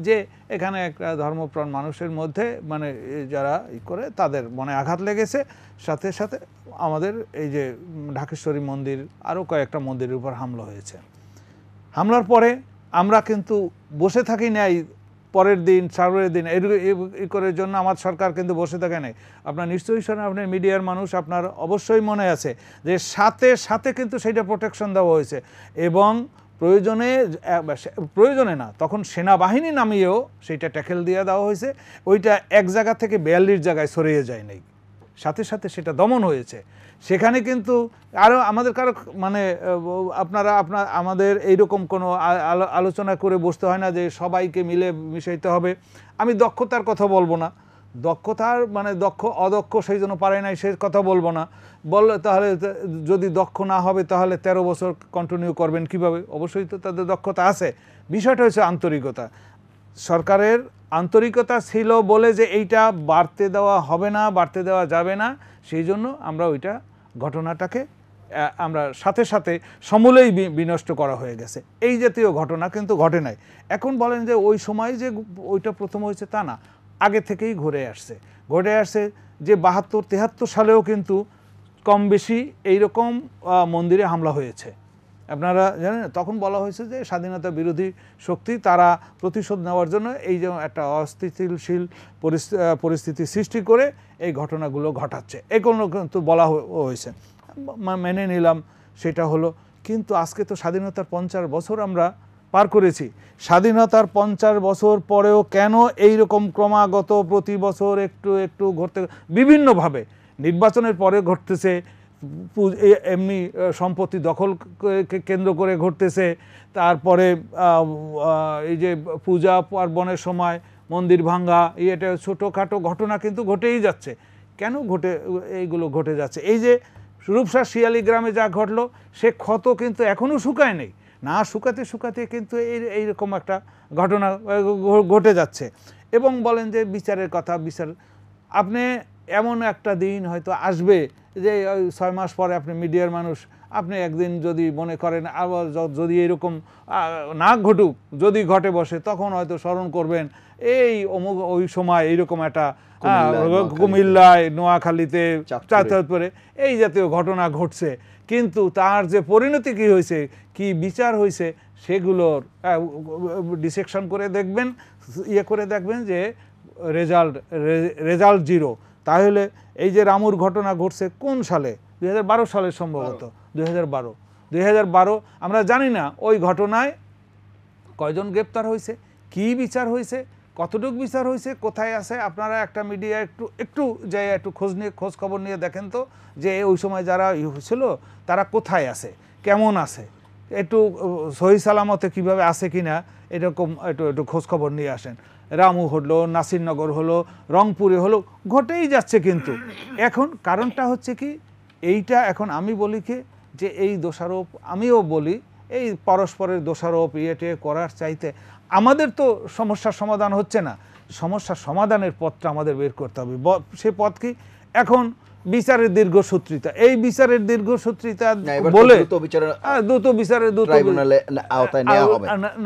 যে এখানে একটা ধর্মপ্রাণ মানুষের মধ্যে মানে যারা ই করে তাদের মনে আঘাত লেগেছে সাথে সাথে আমাদের এই যে ঢাকেশ্বরী মন্দির আরও কয়েকটা মন্দিরের উপর হামলা হয়েছে হামলার পরে আমরা কিন্তু বসে থাকি না পরের দিন সারের দিন এই করার জন্য আমার সরকার কিন্তু বসে থাকে নেই আপনার নিশ্চয়ই শোনেন আপনার মিডিয়ার মানুষ আপনার অবশ্যই মনে আছে যে সাথে সাথে কিন্তু সেইটা প্রোটেকশন দেওয়া হয়েছে এবং প্রয়োজনে প্রয়োজনে না তখন সেনাবাহিনী নামিয়েও সেইটা ট্যাকেল দিয়ে দেওয়া হয়েছে ওইটা এক জায়গা থেকে বিয়াল্লিশ জায়গায় সরিয়ে যায় নাই সাথে সাথে সেটা দমন হয়েছে সেখানে কিন্তু আরও আমাদের কারো মানে আপনারা আপনার আমাদের এইরকম কোনো আলোচনা করে বসতে হয় না যে সবাইকে মিলে মিশাইতে হবে আমি দক্ষতার কথা বলবো না দক্ষতার মানে দক্ষ অদক্ষ সেই জন্য পারে নাই সে কথা বলবো না বললে তাহলে যদি দক্ষ না হবে তাহলে ১৩ বছর কন্টিনিউ করবেন কিভাবে অবশ্যই তো তাদের দক্ষতা আছে বিষয়টা হচ্ছে আন্তরিকতা সরকারের আন্তরিকতা ছিল বলে যে এইটা বাড়তে দেওয়া হবে না বাড়তে দেওয়া যাবে না সেই জন্য আমরা ওইটা ঘটনাটাকে আমরা সাথে সাথে সমূলেই বিনষ্ট করা হয়ে গেছে এই জাতীয় ঘটনা কিন্তু ঘটে নাই এখন বলেন যে ওই সময় যে ওইটা প্রথম হয়েছে তা না আগে থেকেই ঘুরে আসছে ঘটে আসছে যে বাহাত্তর তেহাত্তর সালেও কিন্তু কম বেশি এইরকম মন্দিরে হামলা হয়েছে আপনারা জানেন তখন বলা হয়েছে যে স্বাধীনতা বিরোধী শক্তি তারা প্রতিশোধ নেওয়ার জন্য এই যে একটা অস্থিতিশীল পরিস্থিতি সৃষ্টি করে এই ঘটনাগুলো ঘটাচ্ছে কোনো কিন্তু বলা হয়েছে মেনে নিলাম সেটা হলো কিন্তু আজকে তো স্বাধীনতার পঞ্চাশ বছর আমরা পার করেছি স্বাধীনতার পঞ্চাশ বছর পরেও কেন এই রকম ক্রমাগত প্রতি বছর একটু একটু ঘটতে বিভিন্নভাবে নির্বাচনের পরে ঘটতেছে এমনি সম্পত্তি দখল কেন্দ্র করে ঘটতেছে তারপরে এই যে পূজা পার্বণের সময় মন্দির ভাঙ্গা এটা ছোটোখাটো ঘটনা কিন্তু ঘটেই যাচ্ছে কেন ঘটে এইগুলো ঘটে যাচ্ছে এই যে রূপসা শিয়ালি গ্রামে যা ঘটলো সে ক্ষত কিন্তু এখনও শুকায় নেই না শুকাতে শুকাতে কিন্তু এই এইরকম একটা ঘটনা ঘটে যাচ্ছে এবং বলেন যে বিচারের কথা বিচার আপনি এমন একটা দিন হয়তো আসবে যে ছয় মাস পরে আপনি মিডিয়ার মানুষ আপনি একদিন যদি মনে করেন আবার যদি এরকম না ঘটুক যদি ঘটে বসে তখন হয়তো স্মরণ করবেন এই অমুক ওই সময় এইরকম একটা কুমিল্লায় নোয়াখালীতে চাঁদপুরে এই জাতীয় ঘটনা ঘটছে কিন্তু তার যে পরিণতি কি হয়েছে কি বিচার হয়েছে সেগুলোর ডিসেকশন করে দেখবেন ইয়ে করে দেখবেন যে রেজাল্ট রেজাল্ট জিরো তাহলে এই যে রামুর ঘটনা ঘটছে কোন সালে দুই সালে সম্ভবত দুই হাজার বারো আমরা জানি না ওই ঘটনায় কয়জন গ্রেপ্তার হয়েছে কি বিচার হয়েছে কতটুকু বিচার হয়েছে কোথায় আছে আপনারা একটা মিডিয়া একটু একটু যাই একটু খোঁজ নিয়ে খোঁজ খবর নিয়ে দেখেন তো যে ওই সময় যারা ছিল তারা কোথায় আছে কেমন আছে একটু সহি সালামতে কিভাবে আছে কিনা এরকম একটু একটু খোঁজ খবর নিয়ে আসেন রামু হলো নাসিরনগর হলো রংপুরে হলো ঘটেই যাচ্ছে কিন্তু এখন কারণটা হচ্ছে কি এইটা এখন আমি বলি কি যে এই দোষারোপ আমিও বলি এই পরস্পরের দোষারোপ ইয়েটে করার চাইতে আমাদের তো সমস্যার সমাধান হচ্ছে না সমস্যার সমাধানের পথটা আমাদের বের করতে হবে সে পথ কি এখন বিচারের দীর্ঘসূত্রিতা এই বিচারের দীর্ঘসূত্রিতা বলে দ্রুত বিচারের দ্রুত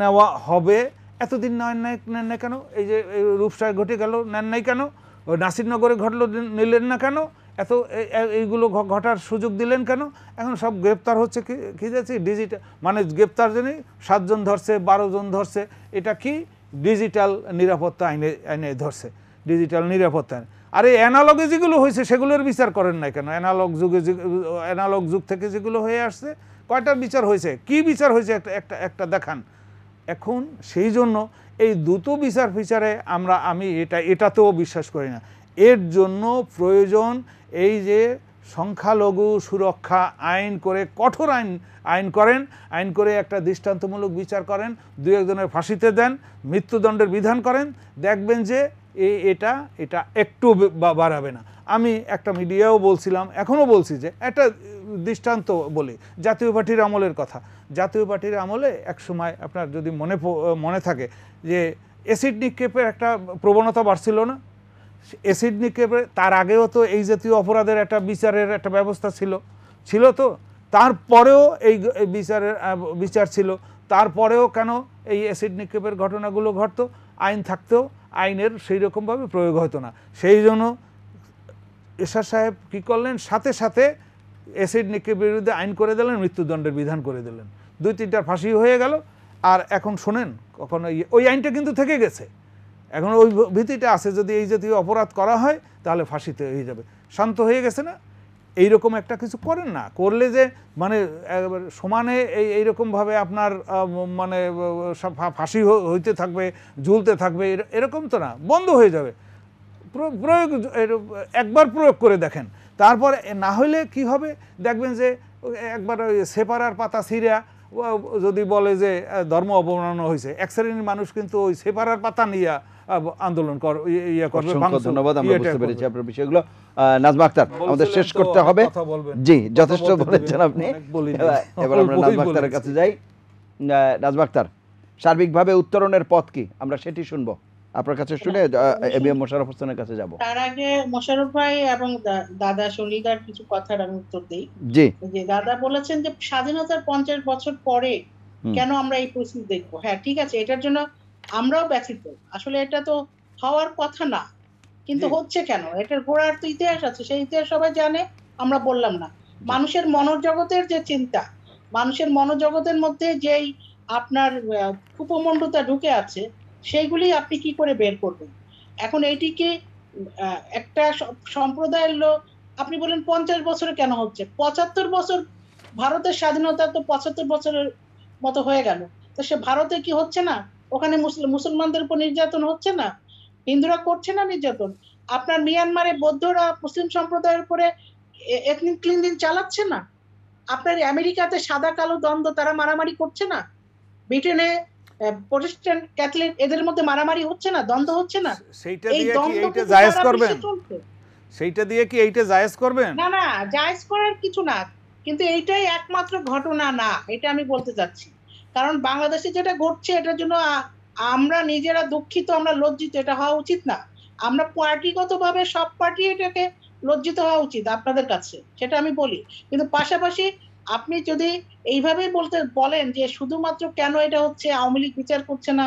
নেওয়া হবে এতদিন নয় নেন না কেন এই যে রূপসায় ঘটে গেল নেন নাই কেন নাসিরনগরে ঘটলো নিলেন না কেন এত এইগুলো ঘটার সুযোগ দিলেন কেন এখন সব গ্রেপ্তার হচ্ছে কি যাচ্ছে ডিজিটাল মানে গ্রেপ্তার জন্যই সাতজন ধরছে বারো জন ধরছে এটা কি ডিজিটাল নিরাপত্তা আইনে আইনে ধরছে ডিজিটাল নিরাপত্তা আইন আর এই অ্যানালগে যেগুলো হয়েছে সেগুলোর বিচার করেন না কেন অ্যানালগ যুগে অ্যানালগ যুগ থেকে যেগুলো হয়ে আসছে কয়টার বিচার হয়েছে কি বিচার হয়েছে একটা একটা একটা দেখান এখন সেই জন্য এই দ্রুত বিচার ফিচারে আমরা আমি এটা এটাতেও বিশ্বাস করি না এর জন্য প্রয়োজন এই যে সংখ্যালঘু সুরক্ষা আইন করে কঠোর আইন আইন করেন আইন করে একটা দৃষ্টান্তমূলক বিচার করেন দু একজনের ফাঁসিতে দেন মৃত্যুদণ্ডের বিধান করেন দেখবেন যে এই এটা এটা একটু বাড়াবে না আমি একটা মিডিয়াও বলছিলাম এখনও বলছি যে একটা দৃষ্টান্ত বলি জাতীয় পার্টির আমলের কথা জাতীয় পার্টির আমলে এক সময় আপনার যদি মনে মনে থাকে যে অ্যাসিড নিক্ষেপের একটা প্রবণতা বাড়ছিল না অ্যাসিড নিক্ষেপে তার আগেও তো এই জাতীয় অপরাধের একটা বিচারের একটা ব্যবস্থা ছিল ছিল তো তারপরেও এই বিচারের বিচার ছিল তারপরেও কেন এই অ্যাসিড নিক্ষেপের ঘটনাগুলো ঘটতো আইন থাকতেও আইনের সেই রকমভাবে প্রয়োগ হতো না সেই জন্য এশা সাহেব কী করলেন সাথে সাথে অ্যাসিড নিক্ষেপ বিরুদ্ধে আইন করে দিলেন মৃত্যুদণ্ডের বিধান করে দিলেন দুই তিনটার ফাঁসি হয়ে গেল আর এখন শোনেন কখনো ওই আইনটা কিন্তু থেকে গেছে এখন ওই ভীতিটা আছে যদি এই জাতীয় অপরাধ করা হয় তাহলে ফাঁসিতে হয়ে যাবে শান্ত হয়ে গেছে না এই রকম একটা কিছু করেন না করলে যে মানে সমানে এই এইরকমভাবে আপনার মানে ফাঁসি হইতে থাকবে ঝুলতে থাকবে এরকম তো না বন্ধ হয়ে যাবে প্রয়োগ একবার প্রয়োগ করে দেখেন তারপর না হলে কি হবে দেখবেন যে একবার ওই সেপারার পাতা সিরিয়া যদি বলে যে ধর্ম অবমাননা হয়েছে এক শ্রেণীর মানুষ কিন্তু ওই সেপারার পাতা নিয়ে আন্দোলন কর ইয়ে করবে ধন্যবাদ আমরা ইয়ে বুঝতে পেরেছি আপনার বিষয়গুলো নাজমা আক্তার আমাদের শেষ করতে হবে জি যথেষ্ট বলেছেন আপনি এবার আমরা নাজমা আক্তারের কাছে যাই নাজমা আক্তার সার্বিকভাবে উত্তরণের পথ কি আমরা সেটি শুনবো আপনার কাছে শুনে এম এম মোশারফ হোসেনের কাছে যাব তার আগে মোশারফ ভাই এবং দাদা শরীরদার কিছু কথার আমি উত্তর দেই জি যে দাদা বলেছেন যে স্বাধীনতার পঞ্চাশ বছর পরে কেন আমরা এই প্রশ্ন দেখবো হ্যাঁ ঠিক আছে এটার জন্য আমরাও ব্যথিত আসলে এটা তো হওয়ার কথা না কিন্তু হচ্ছে কেন এটার গোড়ার তো ইতিহাস আছে সেই ইতিহাস সবাই জানে আমরা বললাম না মানুষের মনোজগতের যে চিন্তা মানুষের মনোজগতের মধ্যে যেই আপনার কুপমণ্ডতা ঢুকে আছে সেইগুলি আপনি কি করে বের করবেন এখন এইটিকে একটা সম্প্রদায়ের লোক আপনি বলেন পঞ্চাশ বছরে কেন হচ্ছে পঁচাত্তর বছর ভারতের স্বাধীনতা তো পঁচাত্তর বছরের মতো হয়ে গেল তো সে ভারতে কি হচ্ছে না ওখানে মুসলমানদের উপর নির্যাতন হচ্ছে না হিন্দুরা করছে না নির্যাতন আপনার মিয়ানমারে বৌদ্ধরা মুসলিম সম্প্রদায়ের উপরে এথনিক ক্লিনদিন চালাচ্ছে না আপনার আমেরিকাতে সাদা কালো দ্বন্দ্ব তারা মারামারি করছে না ব্রিটেনে প্রোটেস্ট্যান্ট ক্যাথলিক এদের মধ্যে মারামারি হচ্ছে না দ্বন্দ্ব হচ্ছে না সেইটা দিয়ে কি এইটা জায়েজ করবেন সেইটা দিয়ে কি এইটা জায়েজ করবেন না না জায়েজ করার কিছু না কিন্তু এইটাই একমাত্র ঘটনা না এটা আমি বলতে চাচ্ছি কারণ বাংলাদেশে যেটা ঘটছে এটার জন্য আমরা নিজেরা দুঃখিত আমরা লজ্জিত এটা হওয়া উচিত না আমরা পার্টিগতভাবে সব পার্টি এটাকে লজ্জিত হওয়া উচিত আপনাদের কাছে সেটা আমি বলি কিন্তু পাশাপাশি আপনি যদি এইভাবে বলতে বলেন যে শুধুমাত্র কেন এটা হচ্ছে আওয়ামী লীগ বিচার করছে না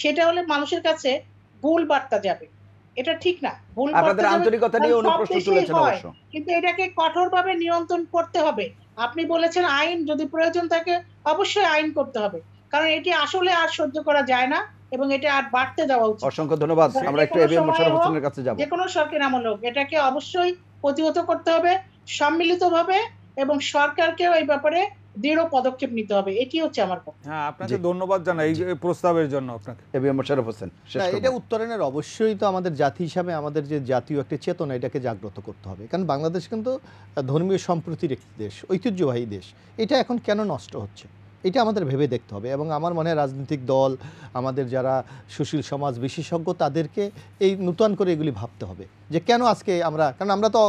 সেটা হলে মানুষের কাছে ভুল বার্তা যাবে এটা ঠিক না ভুল আপনাদের আন্তরিকতা নিয়ে অনুপ্রশ্ন তুলেছেন অবশ্য কিন্তু এটাকে কঠোরভাবে নিয়ন্ত্রণ করতে হবে আপনি বলেছেন আইন যদি প্রয়োজন থাকে অবশ্যই আইন করতে হবে কারণ এটি আসলে আর সহ্য করা যায় না এবং এটা আর বাড়তে দেওয়া উচিত অসংখ্য ধন্যবাদ আমরা একটু এবিএম মোশাররফ হোসেনের কাছে যাব যে কোনো সরকার আমল হোক এটাকে অবশ্যই প্রতিহত করতে হবে সম্মিলিতভাবে এবং সরকারকেও এই ব্যাপারে দৃঢ় পদক্ষেপ নিতে হবে এটি হচ্ছে আমার কথা হ্যাঁ আপনাকে ধন্যবাদ জানাই এই প্রস্তাবের জন্য আপনাকে এবি মোশাররফ হোসেন এটা উত্তরণের অবশ্যই তো আমাদের জাতি হিসাবে আমাদের যে জাতীয় একটা চেতনা এটাকে জাগ্রত করতে হবে কারণ বাংলাদেশ কিন্তু ধর্মীয় সম্প্রীতির একটি দেশ ঐতিহ্যবাহী দেশ এটা এখন কেন নষ্ট হচ্ছে এটা আমাদের ভেবে দেখতে হবে এবং আমার মনে হয় রাজনৈতিক দল আমাদের যারা সুশীল সমাজ বিশেষজ্ঞ তাদেরকে এই নূতন করে এগুলি ভাবতে হবে যে কেন আজকে আমরা কারণ আমরা তো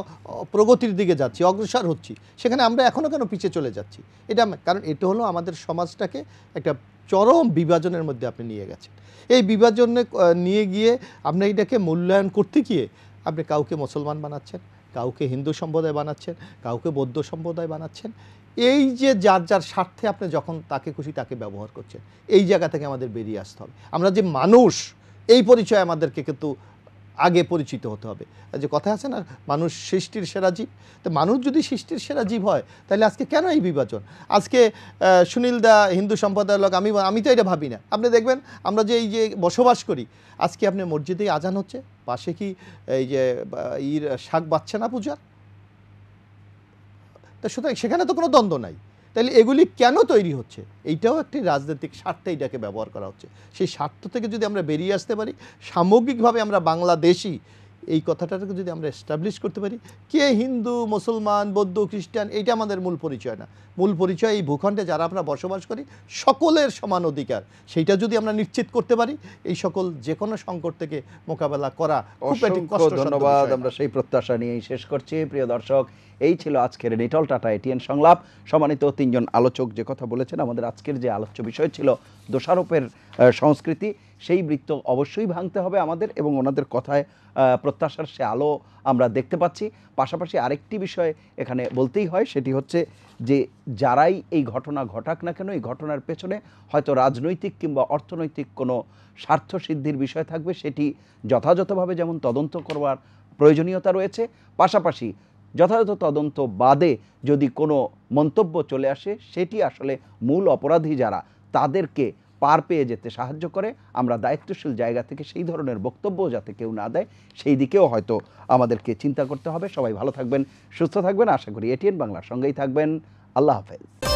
প্রগতির দিকে যাচ্ছি অগ্রসর হচ্ছি সেখানে আমরা এখনও কেন পিছিয়ে চলে যাচ্ছি এটা কারণ এটা হলো আমাদের সমাজটাকে একটা চরম বিভাজনের মধ্যে আপনি নিয়ে গেছেন এই বিভাজনে নিয়ে গিয়ে আপনি এটাকে মূল্যায়ন করতে গিয়ে আপনি কাউকে মুসলমান বানাচ্ছেন কাউকে হিন্দু সম্প্রদায় বানাচ্ছেন কাউকে বৌদ্ধ সম্প্রদায় বানাচ্ছেন এই যে যার যার স্বার্থে আপনি যখন তাকে খুশি তাকে ব্যবহার করছেন এই জায়গা থেকে আমাদের বেরিয়ে আসতে হবে আমরা যে মানুষ এই পরিচয় আমাদেরকে কিন্তু আগে পরিচিত হতে হবে যে কথা আছে না মানুষ সৃষ্টির সেরা জীব তো মানুষ যদি সৃষ্টির সেরা জীব হয় তাহলে আজকে কেন এই বিভাজন আজকে সুনীল দা হিন্দু সম্প্রদায়ের লোক আমি আমি তো এটা ভাবি না আপনি দেখবেন আমরা যে এই যে বসবাস করি আজকে আপনি মসজিদেই আজান হচ্ছে পাশে কি এই যে ইর শাক বাচ্চা না পূজা তা সুতরাং সেখানে তো কোনো দ্বন্দ্ব নাই তাহলে এগুলি কেন তৈরি হচ্ছে এইটাও একটি রাজনৈতিক স্বার্থে এটাকে ব্যবহার করা হচ্ছে সেই স্বার্থ থেকে যদি আমরা বেরিয়ে আসতে পারি সামগ্রিকভাবে আমরা বাংলাদেশি এই কথাটাকে যদি আমরা এস্টাবলিশ করতে পারি কে হিন্দু মুসলমান বৌদ্ধ খ্রিস্টান এইটা আমাদের মূল পরিচয় না মূল পরিচয় এই ভূখণ্ডে যারা আমরা বসবাস করি সকলের সমান অধিকার সেইটা যদি আমরা নিশ্চিত করতে পারি এই সকল যে কোনো সংকট থেকে মোকাবেলা করা ধন্যবাদ আমরা সেই প্রত্যাশা নিয়েই শেষ করছি প্রিয় দর্শক এই ছিল আজকের ডিটল টাটা এটিএন সংলাপ সম্মানিত তিনজন আলোচক যে কথা বলেছেন আমাদের আজকের যে আলোচ্য বিষয় ছিল দোষারোপের সংস্কৃতি সেই বৃত্ত অবশ্যই ভাঙতে হবে আমাদের এবং ওনাদের কথায় প্রত্যাশার সে আলো আমরা দেখতে পাচ্ছি পাশাপাশি আরেকটি বিষয় এখানে বলতেই হয় সেটি হচ্ছে যে যারাই এই ঘটনা ঘটাক না কেন এই ঘটনার পেছনে হয়তো রাজনৈতিক কিংবা অর্থনৈতিক কোনো স্বার্থ সিদ্ধির বিষয় থাকবে সেটি যথাযথভাবে যেমন তদন্ত করবার প্রয়োজনীয়তা রয়েছে পাশাপাশি যথাযথ তদন্ত বাদে যদি কোনো মন্তব্য চলে আসে সেটি আসলে মূল অপরাধী যারা তাদেরকে পার পেয়ে যেতে সাহায্য করে আমরা দায়িত্বশীল জায়গা থেকে সেই ধরনের বক্তব্য যাতে কেউ না দেয় সেই দিকেও হয়তো আমাদেরকে চিন্তা করতে হবে সবাই ভালো থাকবেন সুস্থ থাকবেন আশা করি এটিএন বাংলার সঙ্গেই থাকবেন আল্লাহ হাফেজ